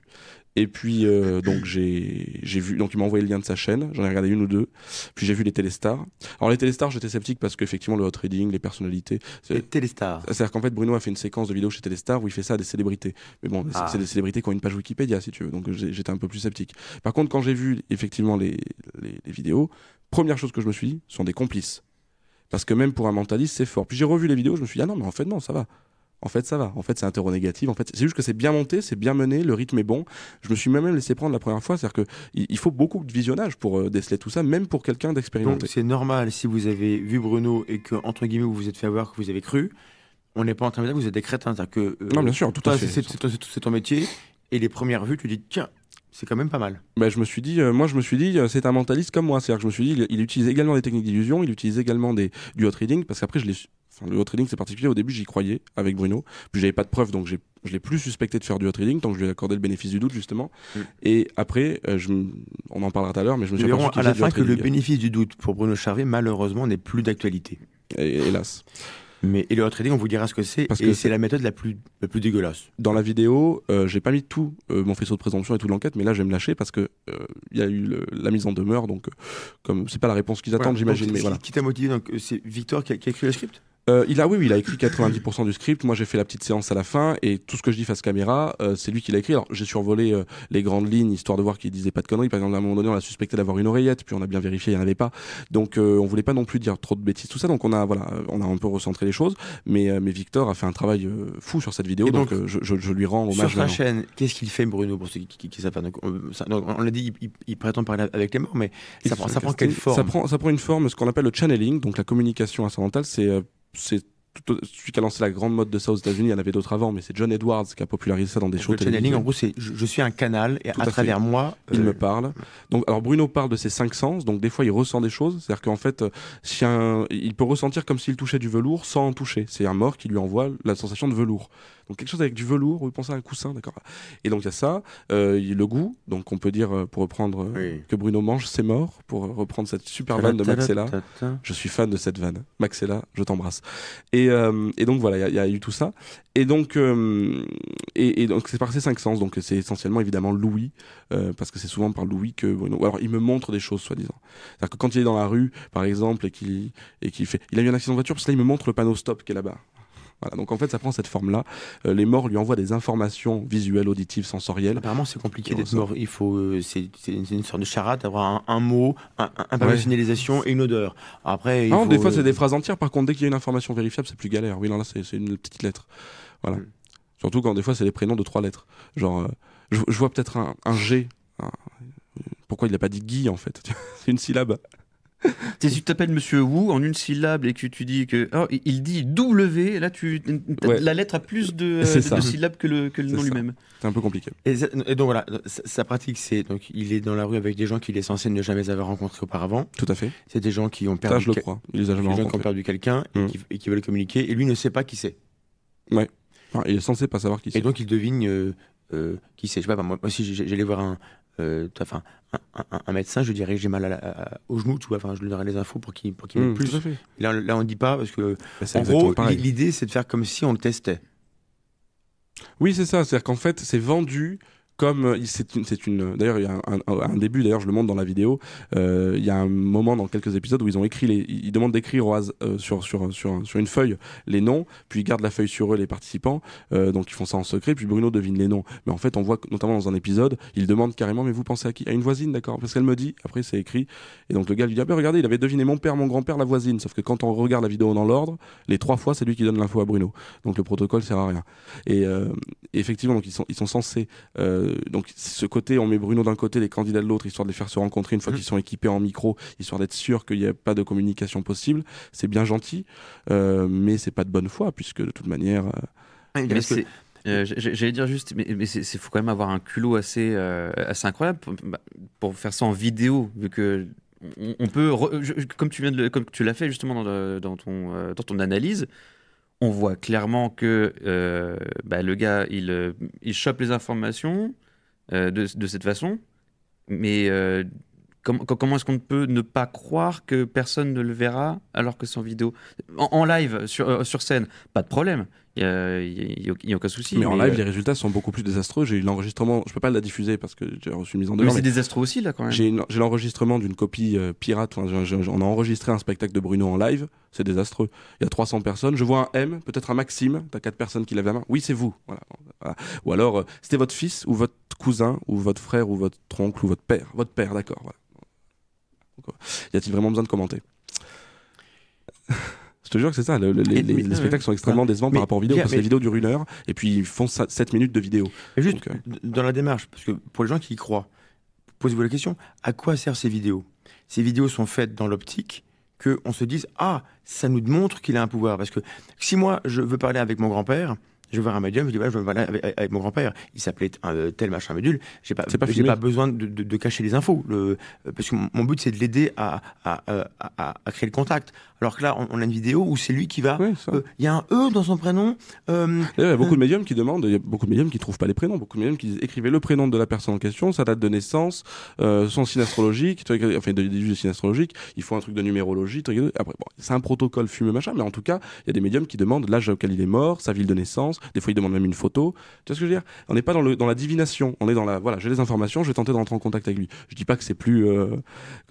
Et puis, euh, donc, j'ai vu. Donc, il m'a envoyé le lien de sa chaîne. J'en ai regardé une ou deux. Puis, j'ai vu les Téléstars. Alors, les Téléstars, j'étais sceptique parce qu'effectivement, le hot reading, les personnalités. Les Téléstars. C'est-à-dire qu'en fait, Bruno a fait une séquence de vidéos chez Téléstars où il fait ça à des célébrités. Mais bon, ah. c'est des célébrités qui ont une page Wikipédia, si tu veux. Donc, j'étais un peu plus sceptique. Par contre, quand j'ai vu effectivement les, les, les vidéos, première chose que je me suis dit, sont des complices. Parce que même pour un mentaliste, c'est fort. Puis j'ai revu les vidéos, je me suis dit, ah non, mais en fait, non, ça va. En fait, ça va. En fait, c'est interro-négatif. En fait, c'est juste que c'est bien monté, c'est bien mené, le rythme est bon. Je me suis même laissé prendre la première fois. C'est-à-dire qu'il faut beaucoup de visionnage pour euh, déceler tout ça, même pour quelqu'un d'expérimenté. Donc, c'est normal si vous avez vu Bruno et que, entre guillemets, vous vous êtes fait avoir, que vous avez cru. On n'est pas en train de dire que vous êtes des crétins. Que, euh, non, bien sûr, tout à fait. C'est ton métier. Et les premières vues, tu dis, tiens, c'est quand même pas mal. Bah, je me suis dit, euh, moi je me suis dit, euh, c'est un mentaliste comme moi. C'est-à-dire que je me suis dit, il, utilise également des techniques d'illusion, il utilise également des, du hot reading, parce qu'après je l'ai le hot reading c'est particulier. Au début, j'y croyais avec Bruno. Puis j'avais pas de preuves, donc je l'ai plus suspecté de faire du hot reading tant que je lui ai accordé le bénéfice du doute justement. Mm. Et après, euh, je on en parlera tout à l'heure, mais je me suis à la fin que le bénéfice du doute pour Bruno Charvet, malheureusement, n'est plus d'actualité. Hélas. Mais, et le retraité, on vous dira ce que c'est. Parce et que c'est la méthode la plus, la plus dégueulasse. Dans la vidéo, euh, j'ai pas mis tout euh, mon faisceau de présomption et toute l'enquête, mais là, je vais me lâcher parce que euh, il y a eu la mise en demeure, donc comme c'est pas la réponse qu'ils attendent, j'imagine. Mais voilà. Qui t'a motivé c'est Victor qui a écrit le script euh, il a, oui, oui, il a écrit 90% du script. Moi, j'ai fait la petite séance à la fin et tout ce que je dis face caméra, euh, c'est lui qui l'a écrit. Alors, j'ai survolé euh, les grandes lignes histoire de voir qu'il disait pas de conneries. Par exemple, à un moment donné, on l'a suspecté d'avoir une oreillette, puis on a bien vérifié, il n'y en avait pas. Donc, euh, on voulait pas non plus dire trop de bêtises, tout ça. Donc, on a, voilà, on a un peu recentré les choses. Mais, mais Victor a fait un travail fou sur cette vidéo, donc, je, je, lui rends hommage. Sur sa chaîne, qu'est-ce qu'il fait, Bruno, pour ceux qui, qui, On l'a dit, il, prétend parler avec les morts, mais ça, prend, ça prend quelle forme ça prend, une forme, ce qu'on appelle le channeling, donc la communication incidentale, c'est você tout, celui qui a lancé la grande mode de ça aux États-Unis, il y en avait d'autres avant, mais c'est John Edwards qui a popularisé ça dans des shows. Le channeling, en gros, c'est je, suis un canal et à, travers moi. Il euh, me parle. Donc, alors Bruno parle de ses cinq sens, donc des fois il ressent des choses, c'est-à-dire qu'en fait, il peut ressentir comme s'il touchait du velours sans en toucher. C'est un mort qui lui envoie la sensation de velours. Donc quelque chose avec du velours, vous pensez à un coussin, d'accord Et donc il y a ça, euh, le goût, donc on peut dire, euh, pour reprendre, que Bruno mange, c'est morts. pour reprendre cette super vanne de Maxella. Je suis fan de cette vanne. Maxella, je t'embrasse. Et euh, et, donc voilà, il y, a eu tout ça. Euh, et donc, c'est par ces cinq sens. Donc c'est essentiellement évidemment Louis, euh, parce que c'est souvent par Louis que bon Alors il me montre des choses soi-disant. C'est-à-dire que quand il est dans la rue, par exemple, et qu'il et qu'il fait, il a eu un accident de voiture, parce que là il me montre le panneau stop qui est là-bas donc en fait, ça prend cette forme-là. Euh, les morts lui envoient des informations visuelles, auditives, sensorielles. Apparemment, c'est compliqué d'être mort. Il faut, euh, c'est une sorte de charade, d'avoir un, mot, un, un ah et une odeur. Après, non, des fois, c'est des euh, phrases entières. Par contre, dès qu'il y a une information vérifiable, c'est plus galère. Oui, là, c'est une petite lettre. Voilà. Hmm. Surtout quand des fois, c'est des prénoms de trois lettres. Genre, je, vois peut-être un, G. Pourquoi il n'a pas dit Guy en fait C'est une syllabe si tu t'appelles Monsieur Wu en une syllabe et que tu dis que oh, il dit W, là tu la lettre a plus de, de, syllabes que le, le nom lui-même. C'est un peu compliqué. Et, donc voilà, sa pratique c'est donc il est dans la rue avec des gens qu'il est censé ne jamais avoir rencontrés auparavant. Tout à fait. C'est des gens qui ont perdu. Ça, je le crois. les des gens qui ont perdu quelqu'un hum. et, qui, veulent communiquer et lui ne sait pas qui c'est. Ouais. il est censé pas savoir qui c'est. Et donc il devine. Euh, euh, qui c'est. je sais pas, moi aussi j'allais voir un, euh, enfin, un, médecin, je dirais j'ai mal au genou, tu vois, enfin, je lui donnerai les infos pour qu'il pour qu'il mmh, plus. Là, on ne dit pas parce que bah, en gros, l'idée c'est de faire comme si on le testait. Oui, c'est ça, c'est-à-dire qu'en fait, c'est vendu comme euh, c'est une, d'ailleurs il y a un, début d'ailleurs je le montre dans la vidéo euh, il y a un moment dans quelques épisodes où ils ont écrit les, ils demandent d'écrire euh, sur, sur, sur, sur, une feuille les noms puis ils gardent la feuille sur eux les participants donc ils font ça en secret puis Bruno devine les noms mais en fait on voit notamment dans un épisode il demande carrément mais vous pensez à qui à une voisine d'accord parce qu'elle me dit après c'est écrit et donc le gars lui dit ah, ben regardez il avait deviné mon père mon grand-père la voisine sauf que quand on regarde la vidéo dans l'ordre les trois fois c'est lui qui donne l'info à Bruno donc le protocole sert à rien et effectivement donc ils sont, ils sont censés donc ce côté, on met Bruno d'un côté, les candidats de l'autre, histoire de les faire se rencontrer une fois mhm. qu'ils sont équipés en micro, histoire d'être sûr qu'il n'y a pas de communication possible. C'est bien gentil, euh, mais c'est pas de bonne foi, puisque de toute manière. Euh, ah, euh, j'allais dire juste, mais, il faut quand même avoir un culot assez, incroyable bah, pour, faire ça en vidéo, vu que on, peut, comme tu viens comme tu l'as fait justement dans ton analyse, on voit clairement que euh, bah, le gars, il, euh, il chope les informations euh, de, cette façon, mais comment est-ce qu'on peut ne pas croire que personne ne le verra alors que son vidéo en, live, sur scène, pas de problème il n'y a, aucun souci. Mais, en live, les euh, résultats sont beaucoup plus désastreux. J'ai eu l'enregistrement, je peux pas la diffuser parce que j'ai reçu une mise en demeure. Mais, c'est désastreux aussi, là, quand même. J'ai l'enregistrement d'une copie euh, pirate. Enfin, on a enregistré un spectacle de Bruno en live. C'est désastreux. Il y a 300 personnes. Je vois un M, peut-être un Maxime. Tu as 4 personnes qui lèvent la main. Oui, c'est vous. Voilà. Ou alors, euh, c'était votre fils ou votre cousin ou votre frère ou votre oncle ou votre père. Votre père, d'accord. Y a-t-il vraiment besoin de commenter te jure que c'est ça. les, ah spectacles sont extrêmement décevants par rapport aux vidéos, parce que les vidéos durent une heure, et puis ils font 7 minutes de vidéo. juste, euh, dans la démarche, parce que pour les gens qui y croient, posez-vous la question, à quoi servent ces vidéos Ces vidéos sont faites dans l'optique qu'on se dise, ah, ça nous montre qu'il a un pouvoir. Parce que si moi, je veux parler avec mon grand-père, je vais voir un médium, je dis, bah, je vais me avec, avec mon grand-père. Il s'appelait euh, tel machin médule. J'ai pas, pas, besoin de, cacher les infos. parce que mon but, c'est de l'aider euh, à, créer le contact. Alors que là, on, a une vidéo où c'est lui qui va. Euh, il y a un E dans son prénom. il y a beaucoup de médiums qui demandent, il y a beaucoup de médiums qui trouvent pas les prénoms. Beaucoup de médiums qui disent, écrivez le prénom de la personne en question, sa date de naissance, son signe astrologique, enfin, des de signe Il faut un truc de numérologie. Après, bon, c'est un protocole fumeux, machin. Mais en tout cas, il y a des médiums qui demandent l'âge auquel il est mort, sa ville de naissance, des fois, il demande même une photo. Tu vois ce que je veux dire On n'est pas dans, le, dans la divination. On est dans la. Voilà, j'ai les informations, je vais tenter d'entrer en contact avec lui. Je dis pas que c'est plus. Euh,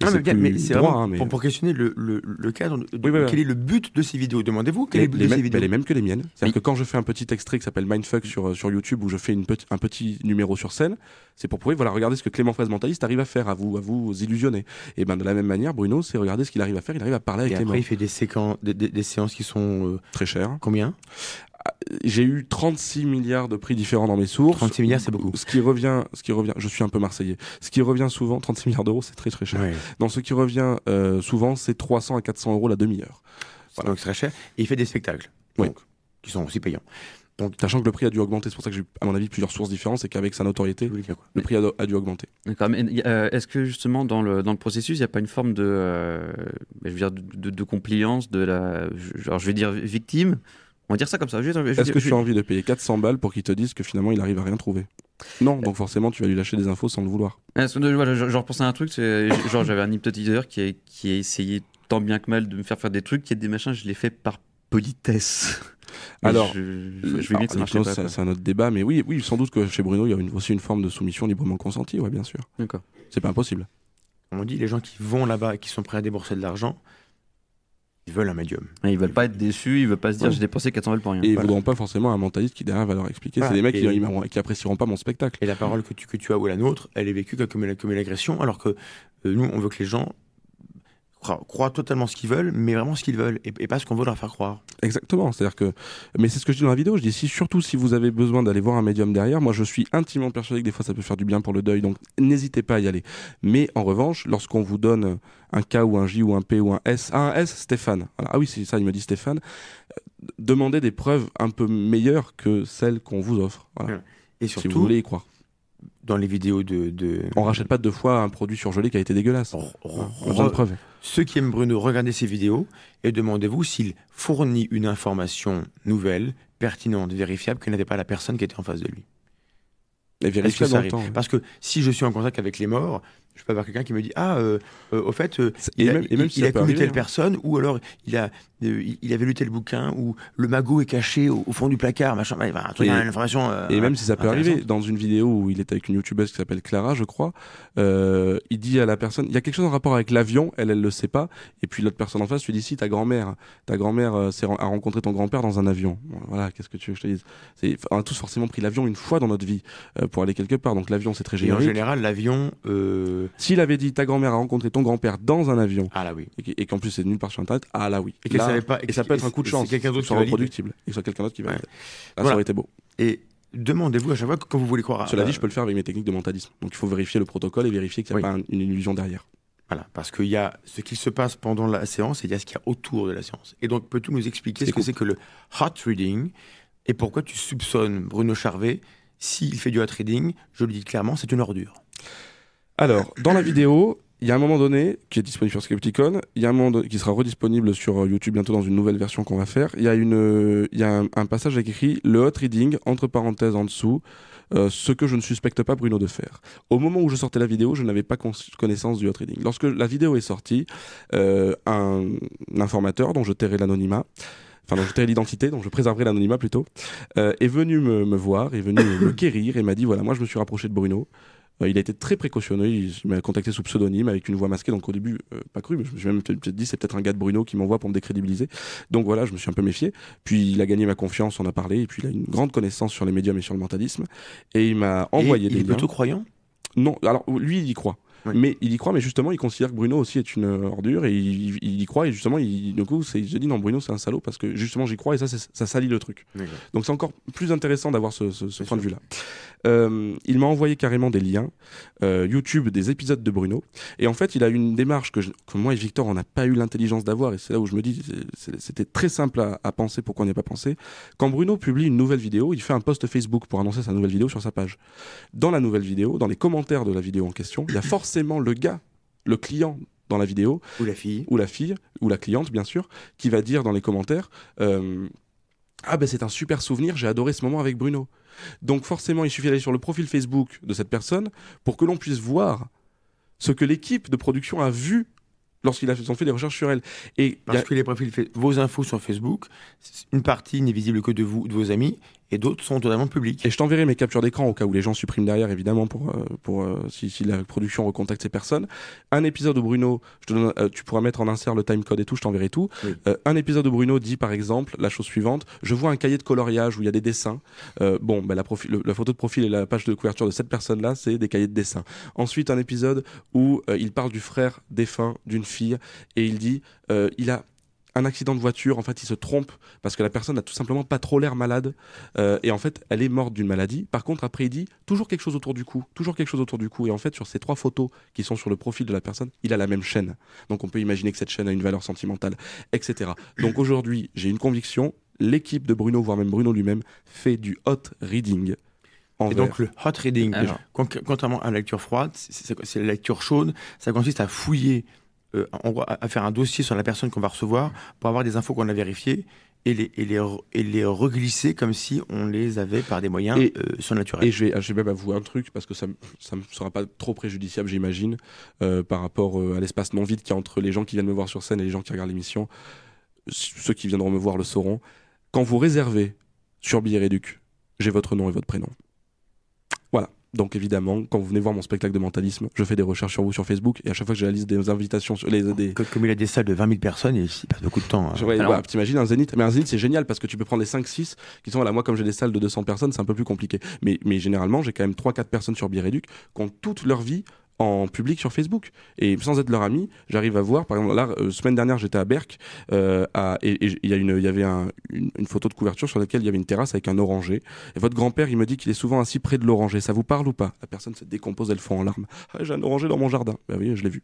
non, mais, c'est hein, Pour, questionner le, le, le cadre, quel est le but de ces vidéos Demandez-vous quel les, est le but de ces vidéos Les mêmes que les miennes. C'est-à-dire que quand je fais un petit extrait qui s'appelle Mindfuck sur, sur YouTube où je fais une un petit numéro sur scène, c'est pour prouver, voilà, regardez ce que Clément Fraise Mentaliste arrive à faire, à vous, à vous illusionner. Et ben de la même manière, Bruno, c'est regarder ce qu'il arrive à faire, il arrive à parler avec et après, il fait des, des, des, séances qui sont. Euh, Très chères. Combien j'ai eu 36 milliards de prix différents dans mes sources. 36 milliards, c'est beaucoup. Ce qui revient, ce qui revient, je suis un peu marseillais. Ce qui revient souvent, 36 milliards d'euros, c'est très très cher. Dans ce qui revient euh, souvent, c'est 300 à 400 euros la demi-heure. Donc c'est très cher. Et il fait des spectacles, donc, qui sont aussi payants. Donc, sachant que le prix a dû augmenter, c'est pour ça que j'ai, à mon avis, plusieurs sources différentes, c'est qu'avec sa notoriété, le prix a, dû augmenter. D'accord. Euh, est-ce que justement dans le, dans le processus, il n'y a pas une forme de, euh, je veux dire, de, compliance, de la, je vais dire victime on va dire ça comme ça. Est-ce que tu as envie de payer 400 balles pour qu'ils te disent que finalement il arrive à rien trouver Non, donc forcément tu vas lui lâcher des infos sans le vouloir. Euh, euh, je, repensais à un truc, genre j'avais un hypnotiseur qui a, qui essayé tant bien que mal de me faire faire des trucs, qui a des machins, je l'ai fait par politesse. alors, je, je vais C'est un autre débat, mais oui, oui, sans doute que chez Bruno, il y a une, aussi une forme de soumission librement consentie, ouais, bien sûr. D'accord. C'est pas impossible. On dit les gens qui vont là-bas et qui sont prêts à débourser de l'argent, ils veulent un médium. ils veulent pas être déçus, ils veulent pas se dire j'ai dépensé 400 balles pour rien. Et ils ne voudront pas forcément un mentaliste qui derrière va leur expliquer. C'est des mecs qui, n'apprécieront apprécieront pas mon spectacle. Et la parole que tu, as ou la nôtre, elle est vécue comme, une agression, alors que euh, nous, on veut que les gens croient totalement ce qu'ils veulent, mais vraiment ce qu'ils veulent, et, pas ce qu'on veut leur faire croire. Exactement, c'est-à-dire que, mais c'est ce que je dis dans la vidéo, je dis si, surtout si vous avez besoin d'aller voir un médium derrière, moi je suis intimement persuadé que des fois ça peut faire du bien pour le deuil, donc n'hésitez pas à y aller. Mais en revanche, lorsqu'on vous donne un K ou un J ou un P ou un S, ah, un S, Stéphane, ah oui c'est ça, il me dit Stéphane, demandez des preuves un peu meilleures que celles qu'on vous offre. Et surtout, si vous voulez y croire dans les vidéos de, de... On rachète pas deux fois un produit surgelé qui a été dégueulasse. Hein, preuve. Ceux qui aiment Bruno, regardez ses vidéos et demandez-vous s'il fournit une information nouvelle, pertinente, vérifiable, que n'avait pas la personne qui était en face de lui. la vérification Parce que si je suis en contact avec les morts, je peux avoir quelqu'un qui me dit ah euh, euh, au fait euh, il, a, même, a connu telle hein. personne ou alors il a il avait lu tel bouquin ou le magot est caché au, fond du placard machin bah, et, hein, une information et même si ça peut arriver dans une vidéo où il est avec une youtubeuse qui s'appelle Clara je crois il dit à la personne il y a quelque chose en rapport avec l'avion elle elle le sait pas et puis l'autre personne en face lui dit si ta grand mère ta grand mère a rencontré ton grand père dans un avion voilà qu'est-ce que tu veux que je te dise on a tous forcément pris l'avion une fois dans notre vie pour aller quelque part donc l'avion c'est très générique et en général l'avion s'il avait dit ta grand-mère a rencontré ton grand-père dans un avion. Ah là oui. Et, qu'en plus c'est nulle part sur internet. Ah là oui. Et, savait pas, et, ça peut être un coup de chance. quelqu'un d'autre soit reproductible. Et soit quelqu'un d'autre qui va. Ah, ça aurait été beau. Et demandez-vous à chaque fois quand vous voulez croire. À... Cela dit, euh, je peux le faire avec mes techniques de mentalisme. Donc il faut vérifier le protocole et vérifier qu'il n'y a pas une illusion derrière. Voilà, parce qu'il y a ce qui se passe pendant la séance et il y a ce qu'il y a autour de la séance. Et donc, peux-tu nous expliquer ce que c'est que le hot reading et pourquoi tu soupçonnes Bruno Charvet s'il fait du hot reading Je le dis clairement, c'est une ordure. Alors, dans la vidéo, il y a un moment donné qui est disponible sur Skepticon, il y a un moment qui sera redisponible sur euh, YouTube bientôt dans une nouvelle version qu'on va faire. Il y a, un, passage écrit le hot reading, entre parenthèses en dessous, euh, ce que je ne suspecte pas Bruno de faire. Au moment où je sortais la vidéo, je n'avais pas connaissance du hot reading. Lorsque la vidéo est sortie, euh, un, informateur dont je tairai l'anonymat, enfin dont je tairai l'identité, dont je préserverai l'anonymat plutôt, est venu me, voir, est venu me guérir et m'a dit voilà, moi je me suis rapproché de Bruno. Euh, il a été très précautionneux. Il, m'a contacté sous pseudonyme avec une voix masquée. Donc au début, euh, pas cru, mais je me suis même peut-être dit c'est peut-être un gars de Bruno qui m'envoie pour me décrédibiliser. Donc voilà, je me suis un peu méfié. Puis il a gagné ma confiance, on a parlé. Et puis il a une grande connaissance sur les médiums et sur le mentalisme. Et il m'a envoyé et des. Il est plutôt croyant Non, alors lui, il y croit. Mais il y croit, mais justement, il considère que Bruno aussi est une euh, ordure et il, y croit. Et justement, il, du coup, il se dit non, Bruno, c'est un salaud parce que justement, j'y crois et ça, ça salit le truc. Donc, c'est encore plus intéressant d'avoir ce, point de vue-là. Euh, il m'a envoyé carrément des liens euh, YouTube des épisodes de Bruno. Et en fait, il a une démarche que, moi et Victor, on n'a pas eu l'intelligence d'avoir. Et c'est là où je me dis, c'était très simple à, penser, pourquoi on n'y a pas pensé. Quand Bruno publie une nouvelle vidéo, il fait un post Facebook pour annoncer sa nouvelle vidéo sur sa page. Dans la nouvelle vidéo, dans les commentaires de la vidéo en question, il y a forcément le gars, le client dans la vidéo. Ou la fille. Ou la fille, ou la cliente, bien sûr, qui va dire dans les commentaires. Euh, ah ben c'est un super souvenir, j'ai adoré ce moment avec Bruno. Donc forcément, il suffit d'aller sur le profil Facebook de cette personne pour que l'on puisse voir ce que l'équipe de production a vu lorsqu'ils ont fait des recherches sur elle. Et Parce que les profils, vos infos sur Facebook, une partie n'est visible que de vous, de vos amis, et d'autres sont totalement publics. Et je t'enverrai mes captures d'écran au cas où les gens suppriment derrière, évidemment, pour, euh, pour euh, si, la production recontacte ces personnes. Un épisode où Bruno, je te euh, tu pourras mettre en insert le timecode et tout, je t'enverrai tout. un épisode où Bruno dit, par exemple, la chose suivante je vois un cahier de coloriage où il y a des dessins. bon, bah, la, la photo de profil et la page de couverture de cette personne-là, c'est des cahiers de dessins. Ensuite, un épisode où il parle du frère défunt d'une fille et il dit il a un accident de voiture, en fait, il se trompe parce que la personne n'a tout simplement pas trop l'air malade euh, et en fait, elle est morte d'une maladie. Par contre, après, il dit toujours quelque chose autour du cou, toujours quelque chose autour du cou. Et en fait, sur ces trois photos qui sont sur le profil de la personne, il a la même chaîne. Donc, on peut imaginer que cette chaîne a une valeur sentimentale, etc. Donc, aujourd'hui, j'ai une conviction l'équipe de Bruno, voire même Bruno lui-même, fait du hot reading. Et donc le hot reading, contrairement à la lecture froide, c'est la lecture chaude, ça consiste à fouiller euh, à faire un dossier sur la personne qu'on va recevoir pour avoir des infos qu'on a vérifiées et les, et les, et les reglisser comme si on les avait par des moyens et, euh, surnaturels. Et ah, je vais, même avouer un truc, parce que ça ne me sera pas trop préjudiciable, j'imagine, euh, par rapport à l'espace non vide qui est entre les gens qui viennent me voir sur scène et les gens qui regardent l'émission. Ceux qui viendront me voir le sauront. Quand vous réservez sur Billet Réduc, j'ai votre nom et votre prénom. Donc évidemment, quand vous venez voir mon spectacle de mentalisme, je fais des recherches sur vous sur Facebook et à chaque fois que j'ai la liste des invitations, sur les, des... comme il a des salles de 20 000 personnes, il passe beaucoup de temps. Hein. Bah, un zénith Mais un zénith c'est génial parce que tu peux prendre les 5-6 qui sont là. Moi, comme j'ai des salles de 200 personnes, c'est un peu plus compliqué. Mais, mais généralement, j'ai quand même 3-4 personnes sur Biréduc qui ont toute leur vie en public sur Facebook. Et sans être leur ami, j'arrive à voir, par exemple, la euh, semaine dernière, j'étais à Berck, euh, et il y, avait une, photo de couverture sur laquelle il y avait une terrasse avec un oranger. Et votre grand-père, il me dit qu'il est souvent assis près de l'oranger. Ça vous parle ou pas La personne se décompose, elle fond en larmes. Ah, j'ai un oranger dans mon jardin. Ben oui, je l'ai vu.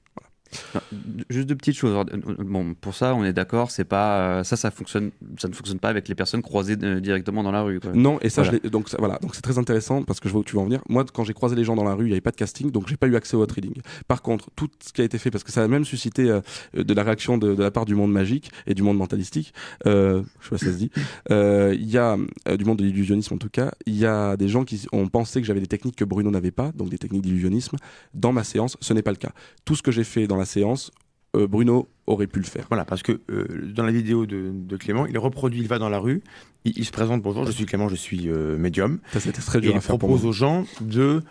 Juste deux petites choses. Euh, euh, bon, pour ça, on est d'accord, c'est pas euh, ça, ça fonctionne, ça ne fonctionne pas avec les personnes croisées directement dans la rue. Non, et ça, donc voilà, donc c'est très intéressant parce que je vois où tu vas en venir. Moi, quand j'ai croisé les gens dans la rue, il n'y avait pas de casting, donc j'ai pas eu accès au trading. Par contre, tout ce qui a été fait, parce que ça a même suscité de la réaction de, la part du monde magique et du monde mentalistique. je sais pas si ça se dit. Il y a du monde de l'illusionnisme en tout cas. Il y a des gens qui ont pensé que j'avais des techniques que Bruno n'avait pas, donc des techniques d'illusionnisme. Dans ma séance, ce n'est pas le cas. Tout ce que j'ai fait dans la séance, euh, Bruno aurait pu le faire. Voilà, parce que euh, dans la vidéo de, Clément, il reproduit, il va dans la rue, il, se présente, bonjour, je suis Clément, je suis euh, médium. Ça, c'était très dur et propose aux gens de,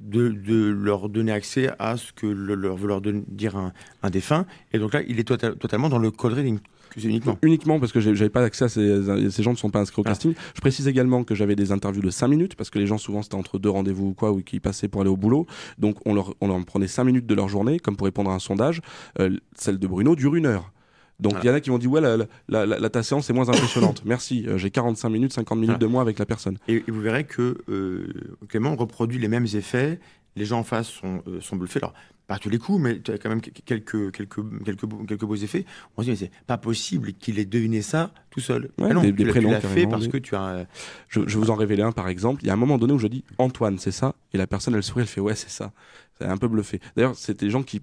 de, leur donner accès à ce que leur veut leur dire un, défunt. Et donc là, il est tota-, totalement dans le code reading uniquement. uniquement parce que j'avais pas accès à ces, ces gens ne sont pas inscrits au ah. casting. Je précise également que j'avais des interviews de 5 minutes parce que les gens souvent c'était entre deux rendez-vous ou quoi ou qui passaient pour aller au boulot. Donc on leur, on leur prenait 5 minutes de leur journée comme pour répondre à un sondage. Euh, celle de Bruno dure une heure. Donc il y en a qui m'ont dit « ouais la, ta séance est moins impressionnante. Merci, euh, j'ai 45 minutes, 50 minutes de ah. moins avec la personne. Et, vous verrez que euh, Clément reproduit les mêmes effets. Les gens en face sont, euh, sont bluffés. Alors pas tous les coups, mais tu as quand même quelques, quelques, quelques, quelques beaux effets. On se dit, mais c'est pas possible qu'il ait deviné ça tout seul. Ah des, fait parce que tu as. Euh, je, je, vous en révéler un par exemple. Il y a un moment donné où je dis Antoine, c'est ça Et la personne, elle sourit, elle fait Ouais, c'est ça. C'est un peu bluffé. D'ailleurs, c'était des gens qui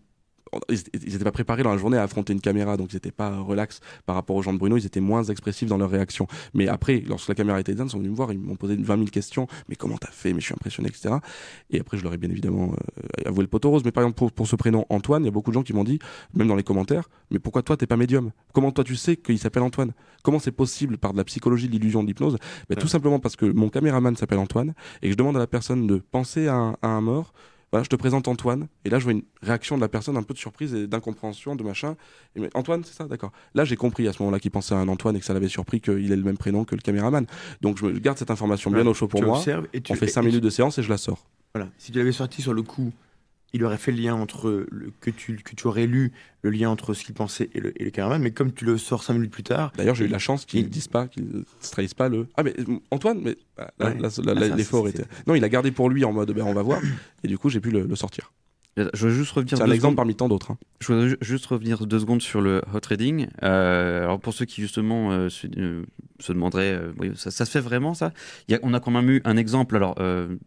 ils n'étaient pas préparés dans la journée à affronter une caméra, donc ils n'étaient pas relax par rapport aux gens de Bruno, ils étaient moins expressifs dans leur réaction. Mais après, lorsque la caméra était éteinte, ils sont venus me voir, ils m'ont posé 20 000 questions, mais comment t'as fait, mais je suis impressionné, etc. Et après, je leur ai bien évidemment euh, avoué le poteau rose, mais par exemple, pour, ce prénom Antoine, il y a beaucoup de gens qui m'ont dit, même dans les commentaires, mais pourquoi toi t'es pas médium Comment toi tu sais qu'il s'appelle Antoine Comment c'est possible par de la psychologie, de l'illusion, de l'hypnose ben, Tout simplement parce que mon caméraman s'appelle Antoine et que je demande à la personne de penser à un mort, je te présente Antoine. Et là, je vois une réaction de la personne un peu de surprise et d'incompréhension, de machin. mais, Antoine, c'est ça, d'accord. Là, j'ai compris à ce moment-là qu'il pensait à un Antoine et que ça l'avait surpris qu'il ait le même prénom que le caméraman. Donc, je garde cette information bien au chaud pour moi. Et tu, On fait 5 minutes de séance et je la sors. Voilà. Si tu l'avais sorti sur le coup, il aurait fait le lien entre que, tu, tu aurais lu le lien entre ce qu'il pensait et le, et mais comme tu le sors cinq minutes plus tard. D'ailleurs, j'ai eu la chance qu'il ne dise pas, qu'il ne trahisse pas le. Ah, mais euh, Antoine, mais ah, ah, l'effort était. Non, il a gardé pour lui en mode ben, on va voir, et du coup, j'ai pu le sortir. Je veux juste revenir. C'est un exemple parmi tant d'autres. Hein. Je veux juste revenir deux secondes sur le hot trading. Euh, alors pour ceux qui justement euh, euh, se, demanderaient, ça, se fait vraiment ça On a quand même eu un exemple. Alors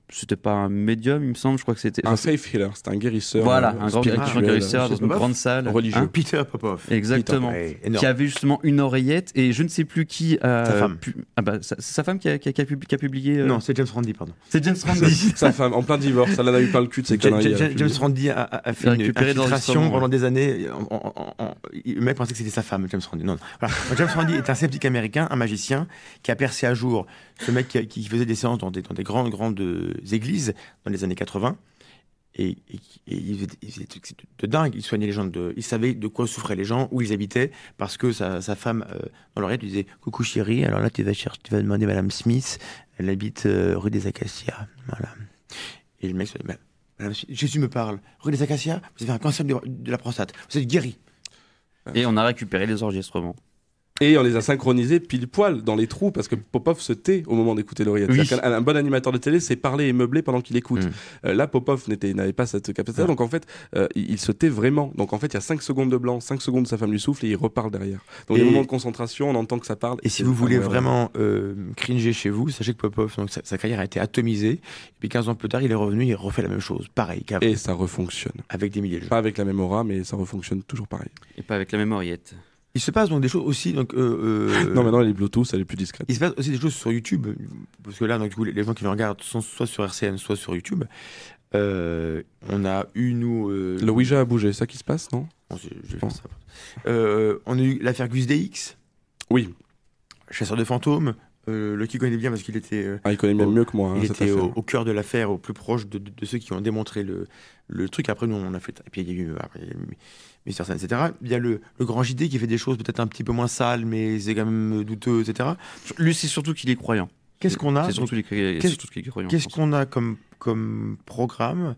c'était pas un médium, il me semble. Je crois que c'était un safe healer. C'était un guérisseur. Voilà, un grand guérisseur dans une grande salle. religieuse. Hein Peter Popoff Exactement. qui avait justement une oreillette et je ne sais plus qui. A sa femme. Ah bah, sa, femme qui a, publié. non, c'est James Randi pardon. C'est James Randi. sa femme en plein divorce. Elle en a eu pas le cul de ses James Randi Randy a, fait une infiltration pendant des années. le mec pensait que c'était sa femme, James Randy. Non, non. James Randy est un sceptique américain, un magicien, qui a percé à jour ce mec qui, faisait des séances dans des, grandes, églises dans les années 80. Et, il, faisait, des trucs de dingue. Il soignait les gens. De, il savait de quoi souffraient les gens, où ils habitaient, parce que sa, femme, euh, dans l'oreille, lui disait Coucou chérie, alors là, tu vas, chercher, tu vas demander Madame Smith, elle habite euh, rue des Acacias. Voilà. Et le mec se dit bah, Jésus me parle. Rue des Acacias, vous avez un cancer de la prostate. Vous êtes guéri. Et on a récupéré les enregistrements. Et on les a synchronisés pile poil dans les trous parce que Popov se tait au moment d'écouter l'oreillette. Un, bon animateur de télé c'est parler et meubler pendant qu'il écoute. Mm. Euh, là, Popov n'avait pas cette capacité. Donc en fait, euh, il, se tait vraiment. Donc en fait, il y a 5 secondes de blanc, 5 secondes sa femme lui souffle et il reparle derrière. Donc a un moments de concentration, on entend que ça parle. Et si vous voulez vraiment euh, cringer chez vous, sachez que Popov, sa, carrière a été atomisée. Et puis 15 ans plus tard, il est revenu, il refait la même chose. Pareil. Et ça refonctionne. Avec des milliers de Pas avec la même aura, mais ça refonctionne toujours pareil. Et pas avec la même oreillette. Il se passe donc des choses aussi. Donc, euh, euh non, les Bluetooth, elle est plus discrète. Il se passe aussi des choses sur YouTube. Parce que là, donc, du coup, les gens qui me regardent sont soit sur RCN, soit sur YouTube. Euh, on a eu, nous. Euh, le Ouija a bougé, ça qui se passe, non je, pense ça. On a eu l'affaire Gus dx Oui. Chasseur de fantômes, euh, le qui connaît bien parce qu'il était. Euh, ah, il connaît bien au, mieux que moi. Hein, il était au, cœur de l'affaire, au plus proche de, ceux qui ont démontré le, le truc. Après, nous, on a fait. Et puis, il y a eu. etc. Il y a le, grand JD qui fait des choses peut-être un petit peu moins sales, mais c'est quand même douteux, etc. Lui, c'est surtout qu'il est croyant. Qu'est-ce qu'on a C'est surtout qu'il croyant. Qu'est-ce qu'on a comme, comme programme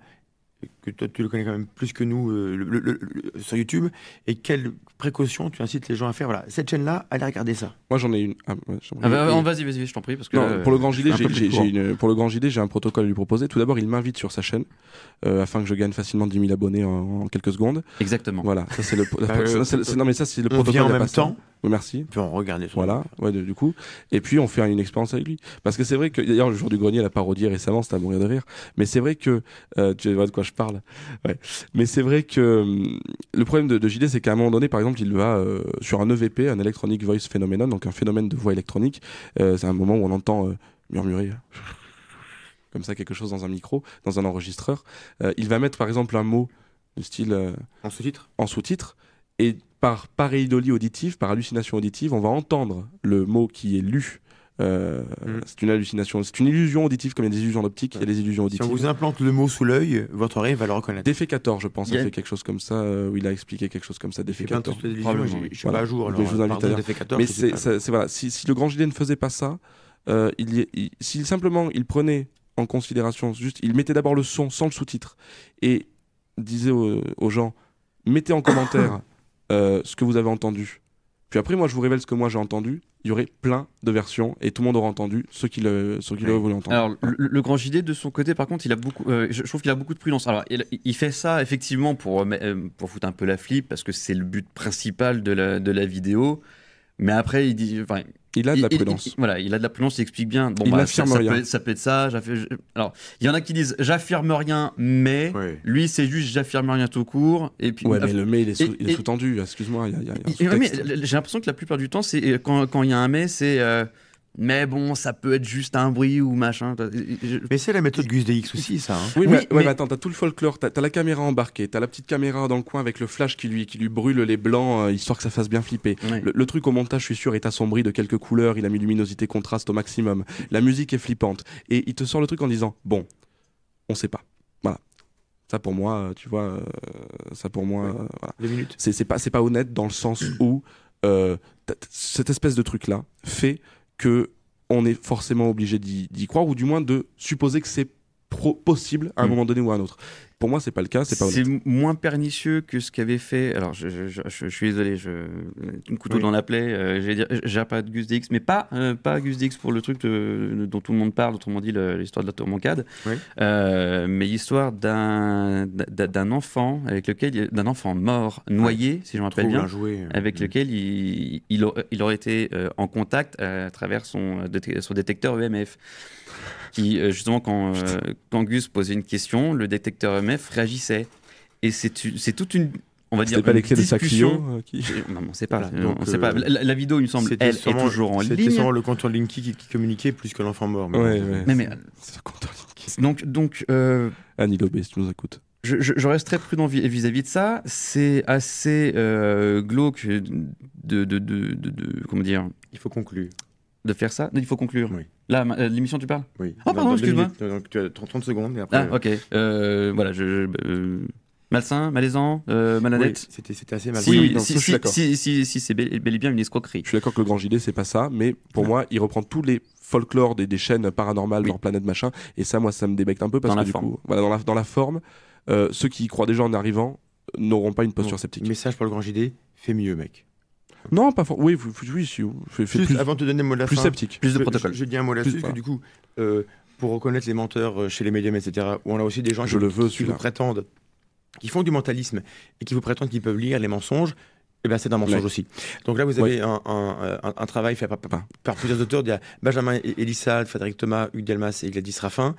toi tu le connais quand même plus que nous euh, sur YouTube, et quelles précautions tu incites les gens à faire Voilà, cette chaîne-là, allez regarder ça. Moi j'en ai une. Ah, ah bah, on vas-y, vas-y, je t'en prie. pour, le grand gilet, j'ai, pour le Grand j'ai un protocole à lui proposer. Tout d'abord, il m'invite sur sa chaîne euh, afin que je gagne facilement 10 000 abonnés en, quelques secondes. Exactement. Voilà, ça c'est le. Euh, non, mais ça c'est le protocole. en même temps. merci. Puis on regarde Voilà, ouais, du coup. Et puis on fait une expérience avec lui. Parce que c'est vrai que, d'ailleurs, le jour du grenier, la parodie récemment, c'était à mourir de rire. Mais c'est vrai que, tu vois de quoi je parle, Ouais. Mais c'est vrai que hum, le problème de, JD, c'est qu'à un moment donné, par exemple, il va euh, sur un EVP, un Electronic Voice Phenomenon, donc un phénomène de voix électronique. Euh, c'est un moment où on entend euh, murmurer comme ça quelque chose dans un micro, dans un enregistreur. il va mettre par exemple un mot de style en sous-titre. En sous-titre et par pareidolie auditive, par hallucination auditive, on va entendre le mot qui est lu euh, mm. C'est une hallucination, c'est une illusion auditive comme il y a des illusions d'optique, il y a des illusions auditives. Si on vous implante le mot sous l'œil, votre oreille va le reconnaître. 14, je pense, a... fait quelque chose comme ça, euh, où il a expliqué quelque chose comme ça, 14. Je suis pas à jour, alors, je vous invite à Mais c'est, voilà, si, le grand gilet ne faisait pas ça, euh, simplement il prenait en considération, juste, il mettait d'abord le son sans le sous-titre et disait aux gens, mettez en commentaire euh, ce que vous avez entendu après, moi, je vous révèle ce que moi j'ai entendu. Il y aurait plein de versions et tout le monde aura entendu ce qui le, ceux voulu entendre. Alors, le, grand JD, de son côté, par contre, il a beaucoup, euh, je, trouve qu'il a beaucoup de prudence. Alors, il, fait ça effectivement pour, euh, euh, pour foutre un peu la flip parce que c'est le but principal de la, de la vidéo. Mais après, il dit, il a de la prudence. voilà, il a de la prudence, il explique bien. Bon, il bah, ça, rien. Peut, ça peut être ça. Alors, il y en a qui disent j'affirme rien, mais lui, c'est juste j'affirme rien tout court. Et puis, ouais, mais le mais, il est sous-tendu, sous tendu excuse moi J'ai l'impression que la plupart du temps, euh, quand il y a un mais, c'est. Euh, mais bon, ça peut être juste un bruit ou machin. Je... Mais c'est la méthode Gus aussi, ça. Hein. Oui, mais, attends, t'as tout le folklore, t'as la caméra embarquée, t'as la petite caméra dans le coin avec le flash qui lui, qui lui brûle les blancs, euh, histoire que ça fasse bien flipper. Le, truc au montage, je suis sûr, est assombri de quelques couleurs, il a mis luminosité contraste au maximum. La musique est flippante. Et il te sort le truc en disant, bon, on sait pas. Voilà. Ça pour moi, euh, tu vois, euh, ça pour moi, minutes. C'est pas, pas honnête dans le sens où cette espèce de truc-là fait que on est forcément obligé d'y croire, ou du moins de supposer que c'est possible à un mm. moment donné ou à un autre. Pour moi, c'est pas le cas, c'est moins pernicieux que ce qu'avait fait. Alors, je, suis désolé, je couteau dans la plaie. Euh, j'ai pas de Gus Dix, mais pas euh, pas Gus Dix pour le truc dont tout le monde parle, autrement dit l'histoire de la tour Oui. Euh, mais l'histoire d'un d'un enfant avec lequel d'un enfant mort noyé, si je me rappelle bien, euh, avec mm. lequel il aurait été en contact à travers son, son détecteur EMF qui, euh, justement, quand, euh, quand Gus posait une question, le détecteur EMF réagissait. Et c'est toute une, on va dire pas les clés de sa euh, qui... non, on sait pas là. on sait pas. La, vidéo, il me semble, elle est toujours en ligne. C'était sûrement le compteur Linky qui, communiquait plus que l'enfant mort. Mais ouais, ouais, mais, mais Linky. Donc, donc. Euh... Annie Lobé, si tu nous écoutes. Je, je, reste très prudent vis-à-vis de ça. C'est assez glauque de, de, de, de, comment dire. Il faut conclure. De faire ça. il faut conclure. Oui. Là, euh, l'émission, tu parles Oui. Oh, pardon, excuse-moi. Donc, tu as 30, secondes. Et après, ah, ok. Euh, voilà, je. Bah, euh, malsain, malaisant, maladette. Oui, c'était assez malaisant. Si, si, si, si, c'est bel, et bien une escroquerie. Je suis d'accord que le grand gilet, c'est pas ça, mais pour moi, il reprend tous les folklore des, chaînes paranormales, oui. planète machin. Et ça, moi, ça me débecte un peu parce que du coup, dans la, forme, ceux qui croient déjà en arrivant n'auront pas une posture sceptique. Message pour le grand JD, fais mieux, mec. Non, pas for... Oui, oui, si, avant de donner un mot de plus sceptique. Plus de protocole. J'ai un mot là-dessus, que du coup, euh, pour reconnaître les menteurs euh, chez les médiums, etc., où on a aussi des gens qui, vous prétendent, qui font du mentalisme et qui vous prétendent qu'ils peuvent lire les mensonges, eh ben, c'est un mensonge aussi. Donc là, vous avez euh, un, travail fait par, plusieurs auteurs. Il Benjamin e-, Elissal, Frédéric Thomas, Hugues Delmas et Gladys Raffin.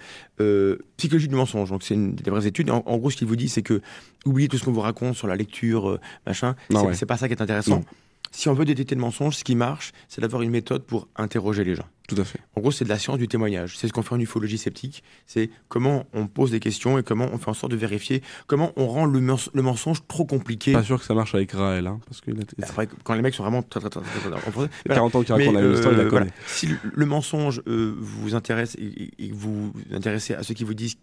psychologie du mensonge. Donc c'est une des vraies études. En, gros, ce qu'il vous dit, c'est que oubliez tout ce qu'on vous raconte sur la lecture, machin. Ah c'est pas ça qui est intéressant. Non si on veut détecter le mensonge, ce qui marche, c'est d'avoir une méthode pour interroger les gens. Tout à fait. En gros, c'est de la science du témoignage. C'est ce qu'on fait en ufologie sceptique. C'est comment on pose des questions et comment on fait en sorte de vérifier, comment on rend le, mensonge trop compliqué. Pas sûr que ça marche avec Raël. Hein, parce que Après, quand les mecs sont vraiment très, 40 ans qu'il raconte la histoire, il la euh, Si le, mensonge euh, vous intéresse et, que vous vous intéressez à ceux qui vous disent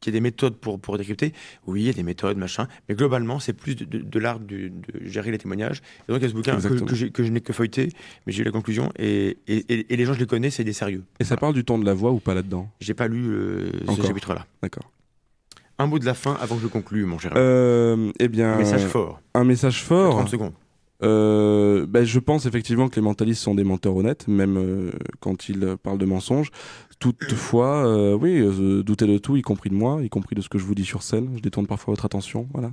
qu'il y ait des méthodes pour, pour décrypter. Oui, il y a des méthodes, machin. Mais globalement, c'est plus de, l'art de, gérer les témoignages. Et donc, il y a ce bouquin que, je n'ai que feuilleté, mais j'ai eu la conclusion. Et, et, les gens, je les connais, c'est des sérieux. Et ça parle du ton de la voix ou pas là-dedans J'ai pas lu euh, ce chapitre-là. D'accord. Un mot de la fin avant que je conclue, mon cher. Euh, eh bien, un message fort. Un message fort. 30 secondes euh, ben, je pense effectivement que les mentalistes sont des menteurs honnêtes, même euh, quand ils parlent de mensonges. Toutefois, euh, oui, euh, doutez de tout, y compris de moi, y compris de ce que je vous dis sur scène. Je détourne parfois votre attention, voilà.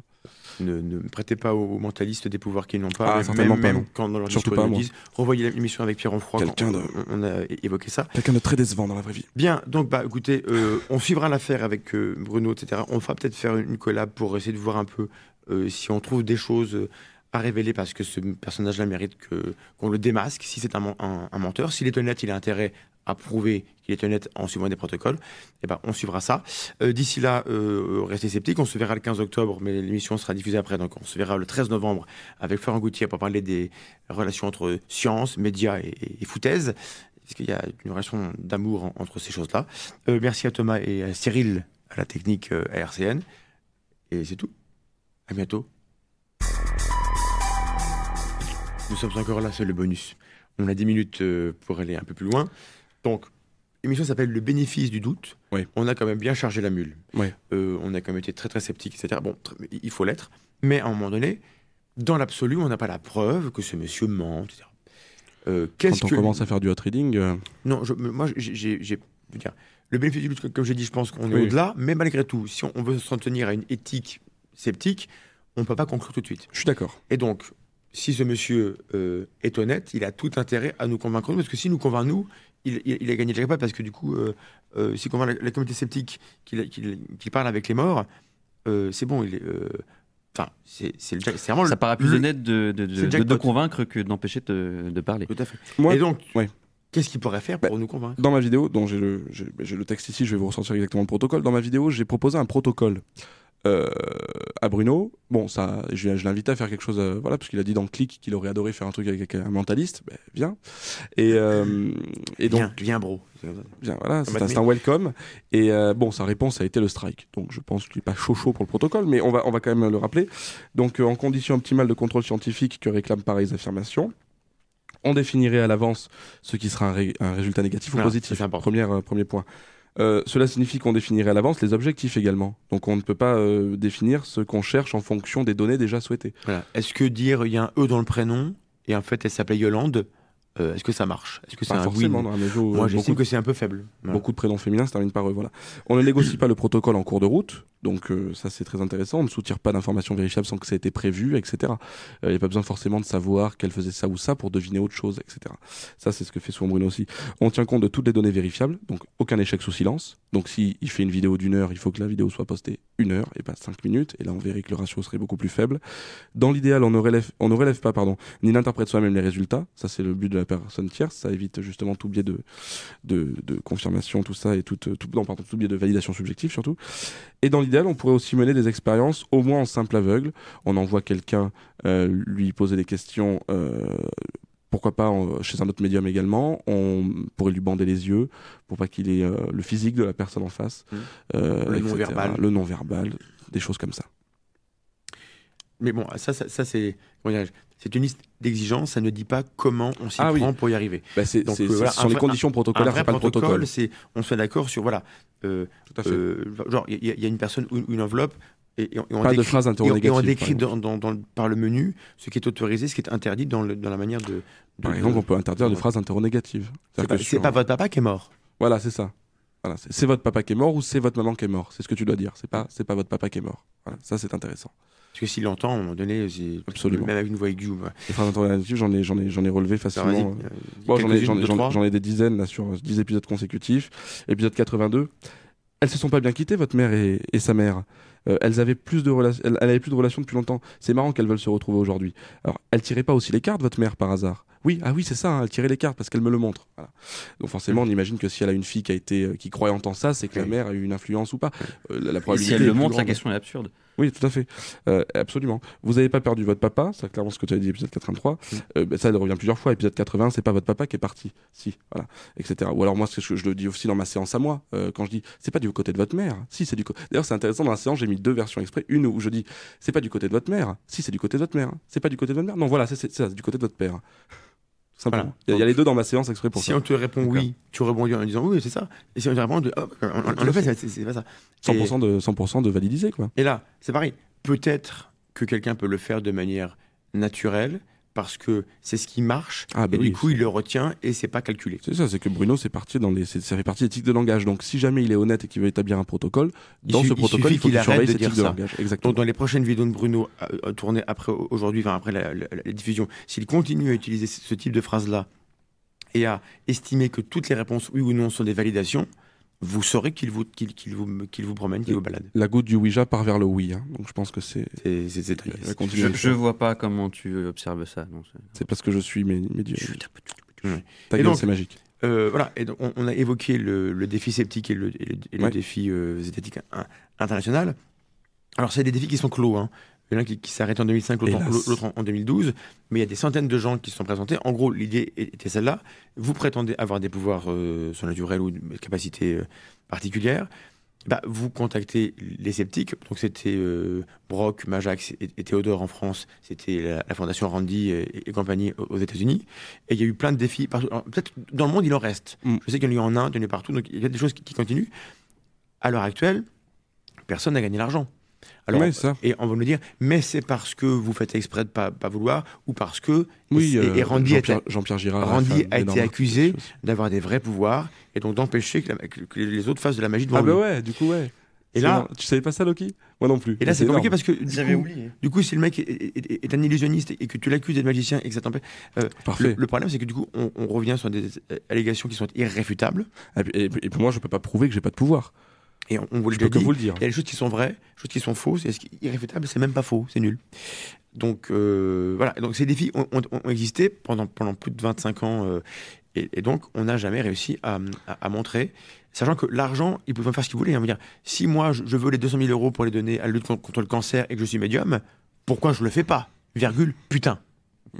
Ne, prêtez pas aux mentalistes des pouvoirs qu'ils n'ont pas. Ah, certainement pas. quand dans leur disent, revoyez l'émission avec Pierre Onfroy. Quelqu'un de... On a évoqué ça. Quelqu'un de très décevant dans la vraie vie. Bien, donc bah écoutez, on suivra l'affaire avec Bruno, etc. On fera peut-être faire une collab pour essayer de voir un peu si on trouve des choses à révéler parce que ce personnage-là mérite que, qu'on le démasque si c'est un, menteur. S'il est honnête, il a intérêt à prouver qu'il est honnête en suivant des protocoles. Et eh ben, on suivra ça. Euh, d'ici là, euh, euh, restez sceptiques. On se verra le 15 octobre, mais l'émission sera diffusée après. Donc, on se verra le 13 novembre avec Florent Goutier pour parler des relations entre science, médias et, foutaise. Parce qu'il y a une relation d'amour entre ces choses-là. merci à Thomas et à Cyril, à la technique à RCN. Et c'est tout. À bientôt. nous sommes encore là, c'est le bonus. On a 10 minutes euh, pour aller un peu plus loin. Donc, l'émission s'appelle Le bénéfice du doute. Oui. On a quand même bien chargé la mule. Oui. Euh, on a quand même été très très sceptique, etc. Bon, il faut l'être. Mais à un moment donné, dans l'absolu, on n'a pas la preuve que ce monsieur ment, etc. Euh, qu'est-ce Quand on commence à faire du hot trading. Non, je, moi, j'ai. Le bénéfice du doute, comme j'ai dit, je pense qu'on est au-delà, mais malgré tout, si on veut s'en tenir à une éthique sceptique, on ne peut pas conclure tout de suite. Je suis d'accord. Et donc, si ce monsieur euh, est honnête, il a tout intérêt à nous convaincre, nous, parce que s'il nous convainc, nous, il, a gagné le jackpot, parce que du coup, euh, euh, s'il convainc la, communauté sceptique qu'il parle avec les morts, c'est bon, il Enfin, c'est vraiment Ça paraît plus honnête de, convaincre que d'empêcher de, parler. Tout à fait. Et donc, Qu'est-ce qu'il pourrait faire pour bah, nous convaincre Dans ma vidéo, dont j'ai le, bah, le, texte ici, je vais vous ressortir exactement le protocole. Dans ma vidéo, j'ai proposé un protocole euh, à Bruno. Bon, ça, je, l'invite à faire quelque chose, euh, voilà, parce qu'il a dit dans le clic qu'il aurait adoré faire un truc avec, un mentaliste. Ben, viens. Et, euh, donc. Viens, bro. voilà, c'est un, welcome. Et bon, sa réponse a été le strike. Donc je pense qu'il n'est pas chaud chaud pour le protocole, mais on va, on va quand même le rappeler. Donc en condition optimale de contrôle scientifique que réclament pareilles affirmations on définirait à l'avance ce qui sera un, résultat négatif ou positif. Premier, premier point. Euh, cela signifie qu'on définirait à l'avance les objectifs également. Donc on ne peut pas euh, définir ce qu'on cherche en fonction des données déjà souhaitées. Est-ce que dire il y a un E dans le prénom et en fait elle s'appelait Yolande, euh, est-ce que ça marche Est-ce que c'est un forcément dans que c'est un peu faible. Beaucoup de prénoms féminins se terminent par eux. Voilà. On ne négocie pas le protocole en cours de route, donc euh, ça c'est très intéressant. On ne soutire pas d'informations vérifiables sans que ça ait été prévu, etc. Il n'y a pas besoin forcément de savoir qu'elle faisait ça ou ça pour deviner autre chose, etc. Ça c'est ce que fait souvent Bruno aussi. On tient compte de toutes les données vérifiables, donc aucun échec sous silence. Donc si il fait une vidéo d'une heure, il faut que la vidéo soit postée une heure et pas cinq minutes. Et là on verrait que le ratio serait beaucoup plus faible. Dans l'idéal, on ne relève, on ne relève pas, pardon, ni n'interprète soi-même les résultats. Ça c'est le but de la euh, personne tierce. Ça évite justement tout biais de, de, confirmation, tout ça, et tout, euh, tout, tout biais de validation subjective surtout. Et dans l'idéal, on pourrait aussi mener des expériences, au moins en simple aveugle. On envoie quelqu'un euh, lui poser des questions. pourquoi pas chez un autre médium également, on pourrait lui bander les yeux pour pas qu'il ait le physique de la personne en face, mmh. le non-verbal, des choses comme ça. Mais bon, ça, ça, ça c'est c'est une liste d'exigences, ça ne dit pas comment on s'y ah prend pour y arriver. Bah, Donc, ce euh, sont les conditions protocolaires, c'est pas protocole, protocole. C'est, on fait d'accord sur, voilà, euh, euh, genre, il y, a une personne ou une, enveloppe, et, on pas décrit, de on décrit dans, par le menu ce qui est autorisé, ce qui est interdit dans, la manière de. par exemple, on peut interdire de phrases interrogatives. C'est pas, votre papa qui est mort. Voilà, c'est ça. c'est votre papa qui est mort ou c'est votre maman qui est mort. C'est ce que tu dois dire. C'est pas, c'est pas votre papa qui est mort. ça c'est intéressant. Parce que s'il l'entend, à un moment donné, Absolument. même avec une voix aiguë. Les phrases interrogatives, j'en ai, ai, ai relevé facilement. j'en, ai, des dizaines là, sur 10 épisodes consécutifs. Épisode 82. Elles se sont pas bien quittées, votre mère et, sa mère. Euh, elles avaient plus de relations, elles, plus de relations depuis longtemps. C'est marrant qu'elles veulent se retrouver aujourd'hui. Alors, elle tirait pas aussi les cartes, votre mère, par hasard oui, ah oui, c'est ça, hein, elle tirait les cartes parce qu'elle me le montre. Donc forcément, on mm. imagine que si elle a une fille qui a été, euh, qui croyait en tant ça, c'est que la mère a eu une influence ou pas. Euh, la, probabilité si elle le montre, la question est absurde. Oui, tout à fait. Euh, absolument. Vous n'avez pas perdu votre papa, c'est clairement ce que tu as dit, épisode 83. Mm. Ben, ça, revient plusieurs fois. Épisode 80, c'est pas votre papa qui est parti. Si, voilà, etc. Ou alors, moi, ce que je, le dis aussi dans ma séance à moi, quand je dis, c'est pas du côté de votre mère. Si, c'est du côté. D'ailleurs, c'est intéressant, dans la séance, j'ai mis deux versions exprès. Une où je dis, c'est pas du côté de votre mère. Si, c'est du côté de votre mère. C'est pas du côté de votre mère. Non, voilà, c'est ça, c'est du côté de votre père. Il y a les deux dans ma séance exprès pour ça. Si on te répond oui, tu rebondis en disant oui, c'est ça. Et si on te répond, on, oh, le fait, c'est pas ça. 100%, de, 100 de validiser quoi. Et là, c'est pareil. Peut-être que quelqu'un peut le faire de manière naturelle parce que c'est ce qui marche. Ah, bah et du coup, il le retient et c'est pas calculé. C'est ça, c'est que Bruno, c'est parti dans les, de langage. Donc, si jamais il est honnête et qu'il veut établir un protocole, dans ce protocole, il faut qu'il surveille ces de langage. Donc, dans les prochaines vidéos de Bruno euh, euh, tournées après aujourd'hui, après la, la diffusion, s'il continue à utiliser ce type de phrase là et à estimer que toutes les réponses oui ou non sont des validations, vous saurez qu'il vous, qu vous, qu'il vous promène, qu'il vous balade. La goutte du Ouija part vers le oui, hein. donc je pense que c'est. C'est Je ne vois pas comment tu observes ça. C'est parce que je suis médium. c'est magique. Euh, voilà, et donc, on, a évoqué le, défi sceptique et le, défi euh, zététique international. Alors, c'est des défis qui sont clos. Hein. Il y en a un qui, s'arrête en 2005, l'autre en, 2012. Mais il y a des centaines de gens qui se sont présentés. En gros, l'idée était celle-là. Vous prétendez avoir des pouvoirs euh, surnaturels ou des capacités euh, particulières. Bah, vous contactez les sceptiques. Donc c'était euh, Brock, Majax et, Théodore en France. C'était la, fondation Randy et, compagnie aux, États-Unis. Et il y a eu plein de défis. Peut-être dans le monde, il en reste. Mm. Je sais qu'il y en a eu en Inde, il y en a partout. Donc il y a des choses qui continuent. À l'heure actuelle, personne n'a gagné l'argent. Alors, Et on va nous dire, mais c'est parce que vous faites exprès de pas, pas vouloir, ou parce que. Oui, euh, Randy, Jean-Pierre, a, Girard Randy a, été accusé d'avoir des vrais pouvoirs, et donc d'empêcher que, les autres fassent de la magie devant ah Ah bah ouais, du coup, ouais. Et là, tu savais pas ça, Loki Moi non plus. Et là, c'est, compliqué parce que du coup, du coup, si le mec est, un illusionniste et que tu l'accuses d'être magicien et que ça t'empêche, euh, le, problème, c'est que du coup, on, revient sur des euh, allégations qui sont irréfutables. Et, et pour moi, je peux pas prouver que j'ai pas de pouvoir. Et on, veut vous, le vous le dire. Il y a des choses qui sont vraies, des choses qui sont fausses, irréfutables, ce irréfutable, c'est même pas faux, c'est nul. Donc euh, voilà, donc ces défis ont, existé pendant, pendant plus de 25 ans, euh, et, donc on n'a jamais réussi à, montrer, sachant que l'argent, ils pouvait faire ce qu'ils voulaient. Hein. dire, si moi je, veux les 200 000 euros pour les donner à la lutte contre, le cancer et que je suis médium, pourquoi je le fais pas Virgule, putain.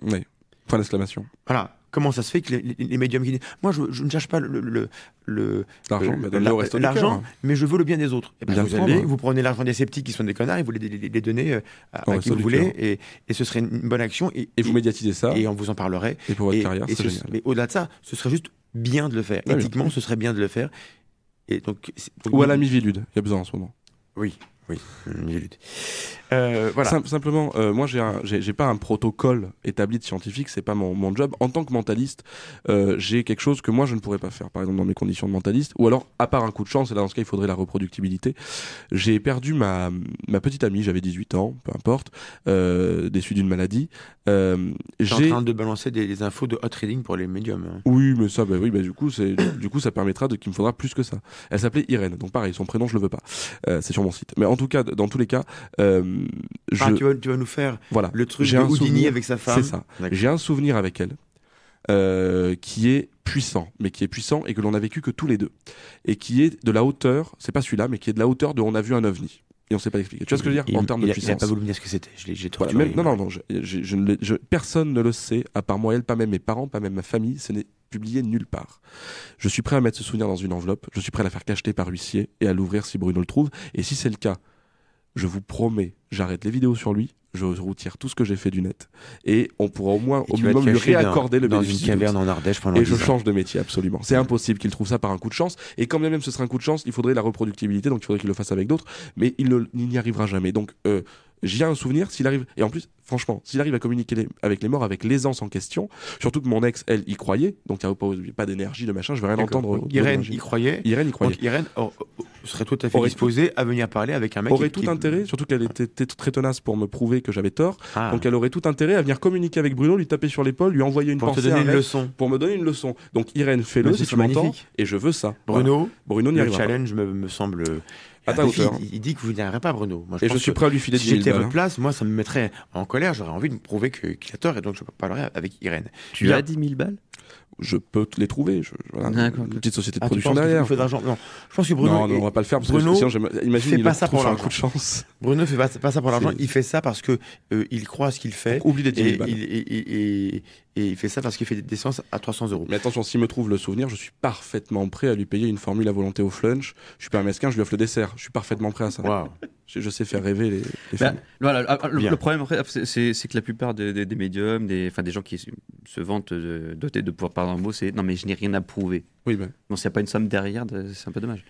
Oui, point d'exclamation. Voilà, comment ça se fait que les, médiums guinéens... Moi, je, ne cherche pas l'argent, le, le, hein. mais je veux le bien des autres. Eh ben, vous, prenez l'argent des sceptiques qui sont des connards et vous les, les, donnez euh, à, oh, qui vous voulez, et, ce serait une bonne action. Et, vous médiatisez ça. Et on vous en parlerait. Et pour votre carrière, c'est Mais au-delà de ça, ce serait juste bien de le faire. Ah Éthiquement, ce serait bien de le faire. Et donc, Ou à la mi-vilude, il y a besoin en ce moment. Oui. Oui, euh, voilà. simplement, euh, moi, j'ai j'ai pas un protocole établi de scientifique, c'est pas mon, job. En tant que mentaliste, euh, j'ai quelque chose que moi je ne pourrais pas faire, par exemple dans mes conditions de mentaliste, ou alors à part un coup de chance, et là dans ce cas il faudrait la reproductibilité. J'ai perdu ma, petite amie, j'avais 18 ans, peu importe, déçue d'une maladie. j'ai en train de balancer des, infos de hot reading pour les médiums. Hein. Oui, mais ça, bah, oui, bah, du coup, c'est du coup ça permettra de qu'il me faudra plus que ça. Elle s'appelait Irène, donc pareil, son prénom je le veux pas, c'est sur mon site. Mais en en tout cas, dans tous les cas, euh, ah, je... ah, tu, vas, nous faire le truc de Houdini avec sa femme. C'est ça. J'ai un souvenir avec elle. Euh, qui est puissant, mais qui est puissant et que l'on a vécu que tous les deux. Et qui est de la hauteur, c'est pas celui-là, mais qui est de la hauteur de on a vu un ovni. Et on sait pas l'expliquer. Tu vois ce que je veux dire en termes de puissance. Il n'a pas voulu me dire ce que c'était. non, non, non. personne ne le sait, à part moi, elle, pas même mes parents, pas même ma famille. Ce n'est publié nulle part. Je suis prêt à mettre ce souvenir dans une enveloppe, je suis prêt à la faire cacher par huissier et à l'ouvrir si Bruno le trouve. Et si c'est le cas, je vous promets, j'arrête les vidéos sur lui, je retire tout ce que j'ai fait du net et on pourra au moins au lui réaccorder le bénéfice dans une caverne en Ardèche pendant et je change de métier absolument c'est impossible qu'il trouve ça par un coup de chance et quand même ce serait un coup de chance il faudrait la reproductibilité donc il faudrait qu'il le fasse avec d'autres mais il n'y arrivera jamais donc euh, j'ai un souvenir, s'il arrive, et en plus, franchement, s'il arrive à communiquer avec les morts avec l'aisance en question, surtout que mon ex, elle, y croyait, donc il n'y a pas, d'énergie, de machin, je vais rien entendre. Irène y croyait. Irène y croyait. Donc Irène serait tout à fait disposée à venir parler avec un mec. Aurait tout intérêt, surtout qu'elle était très tenace pour me prouver que j'avais tort, ah. donc elle aurait tout intérêt à venir communiquer avec Bruno, lui taper sur l'épaule, lui envoyer une pour une leçon. Pour me donner une leçon. Donc Irène, fais-le si tu et je veux ça. Bruno, Bruno le challenge me semble ah, hein. Il, dit que vous n'y pas, Bruno. Moi, je suis prêt à lui filer Si j'étais à hein. place, moi, ça me mettrait en colère. J'aurais envie de me prouver qu'il a tort et donc je parlerai avec Irène. Tu as 10 000 balles je peux les trouver. Je, une petite société de ah, production derrière. d'argent. Non, je pense que Bruno. Non, on va pas le faire parce que il pas ça pour un coup de chance. Bruno fait pas, ça pour l'argent. Il fait ça parce que euh, il croit à ce qu'il fait. Oublie d'être 10 et, Il, fait ça parce qu'il fait des séances à 300 euros. Mais attention, s'il me trouve le souvenir, je suis parfaitement prêt à lui payer une formule à volonté au flunch. Je suis pas un mesquin, je lui offre le dessert. Je suis parfaitement prêt à ça. waouh je sais faire rêver les, les bah, ah, ah, le, problème, c'est que la plupart des, médiums, des, des gens qui se vantent de, de, de pouvoir parler en mots, c'est non, mais je n'ai rien à prouver. Oui, ben. Bon, s'il n'y a pas une somme derrière, c'est un peu dommage.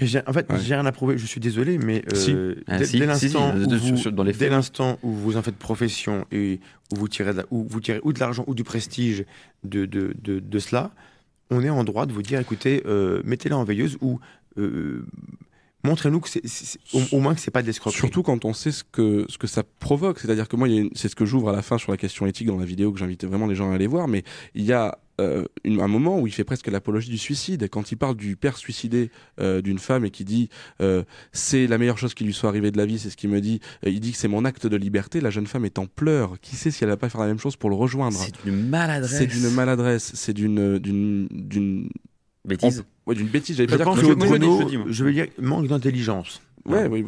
en fait, Je j'ai rien à prouver, je suis désolé, mais dès, l'instant où, vous en faites profession et où vous tirez où vous tirez ou de l'argent ou du prestige de, de, de, cela, on est en droit de vous dire écoutez, euh, mettez-la en veilleuse ou. Euh, montrez-nous que c'est, au, moins que c'est pas de l'escroquerie. Surtout quand on sait ce que, ce que ça provoque. C'est-à-dire que moi, c'est ce que j'ouvre à la fin sur la question éthique dans la vidéo que j'invite vraiment les gens à aller voir, mais il y a euh, un moment où il fait presque l'apologie du suicide, quand il parle du père suicidé euh, d'une femme et qui dit euh, c'est la meilleure chose qui lui soit arrivée de la vie, c'est ce qu'il me dit, il dit que c'est mon acte de liberté, la jeune femme est en pleurs, qui sait si elle va pas faire la même chose pour le rejoindre. C'est d'une maladresse. C'est d'une maladresse, c'est d'une Bêtise on... d'une bêtise, je vais dire manque d'intelligence. Ouais, oui,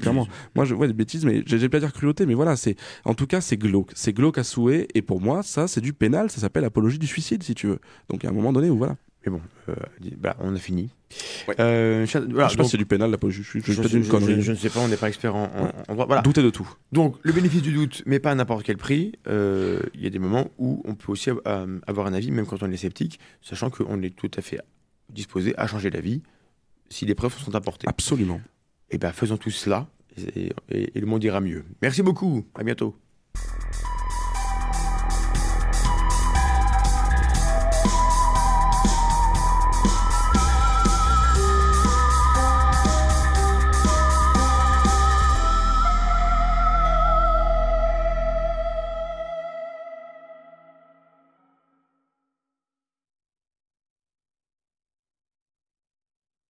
clairement, Moi, je, vois des bêtises, mais j'ai pas dire cruauté, mais voilà, c'est, en tout cas, c'est glauque. C'est glauque à souhait, et pour moi, ça, c'est du pénal, ça s'appelle apologie du suicide, si tu veux. Donc, à un moment donné, où, voilà. Mais bon, euh, bah, on a fini. Euh, je pense c'est du pénal, je, ne sais pas, on n'est pas expert en, de tout. Donc, le bénéfice du doute, mais pas à n'importe quel prix. Euh, il y a des moments où on peut aussi avoir un avis, même quand on est sceptique, sachant qu'on est tout à fait disposés à changer d'avis si des preuves sont apportées. Absolument. Eh bien, faisons tout cela et, et le monde ira mieux. Merci beaucoup. À bientôt.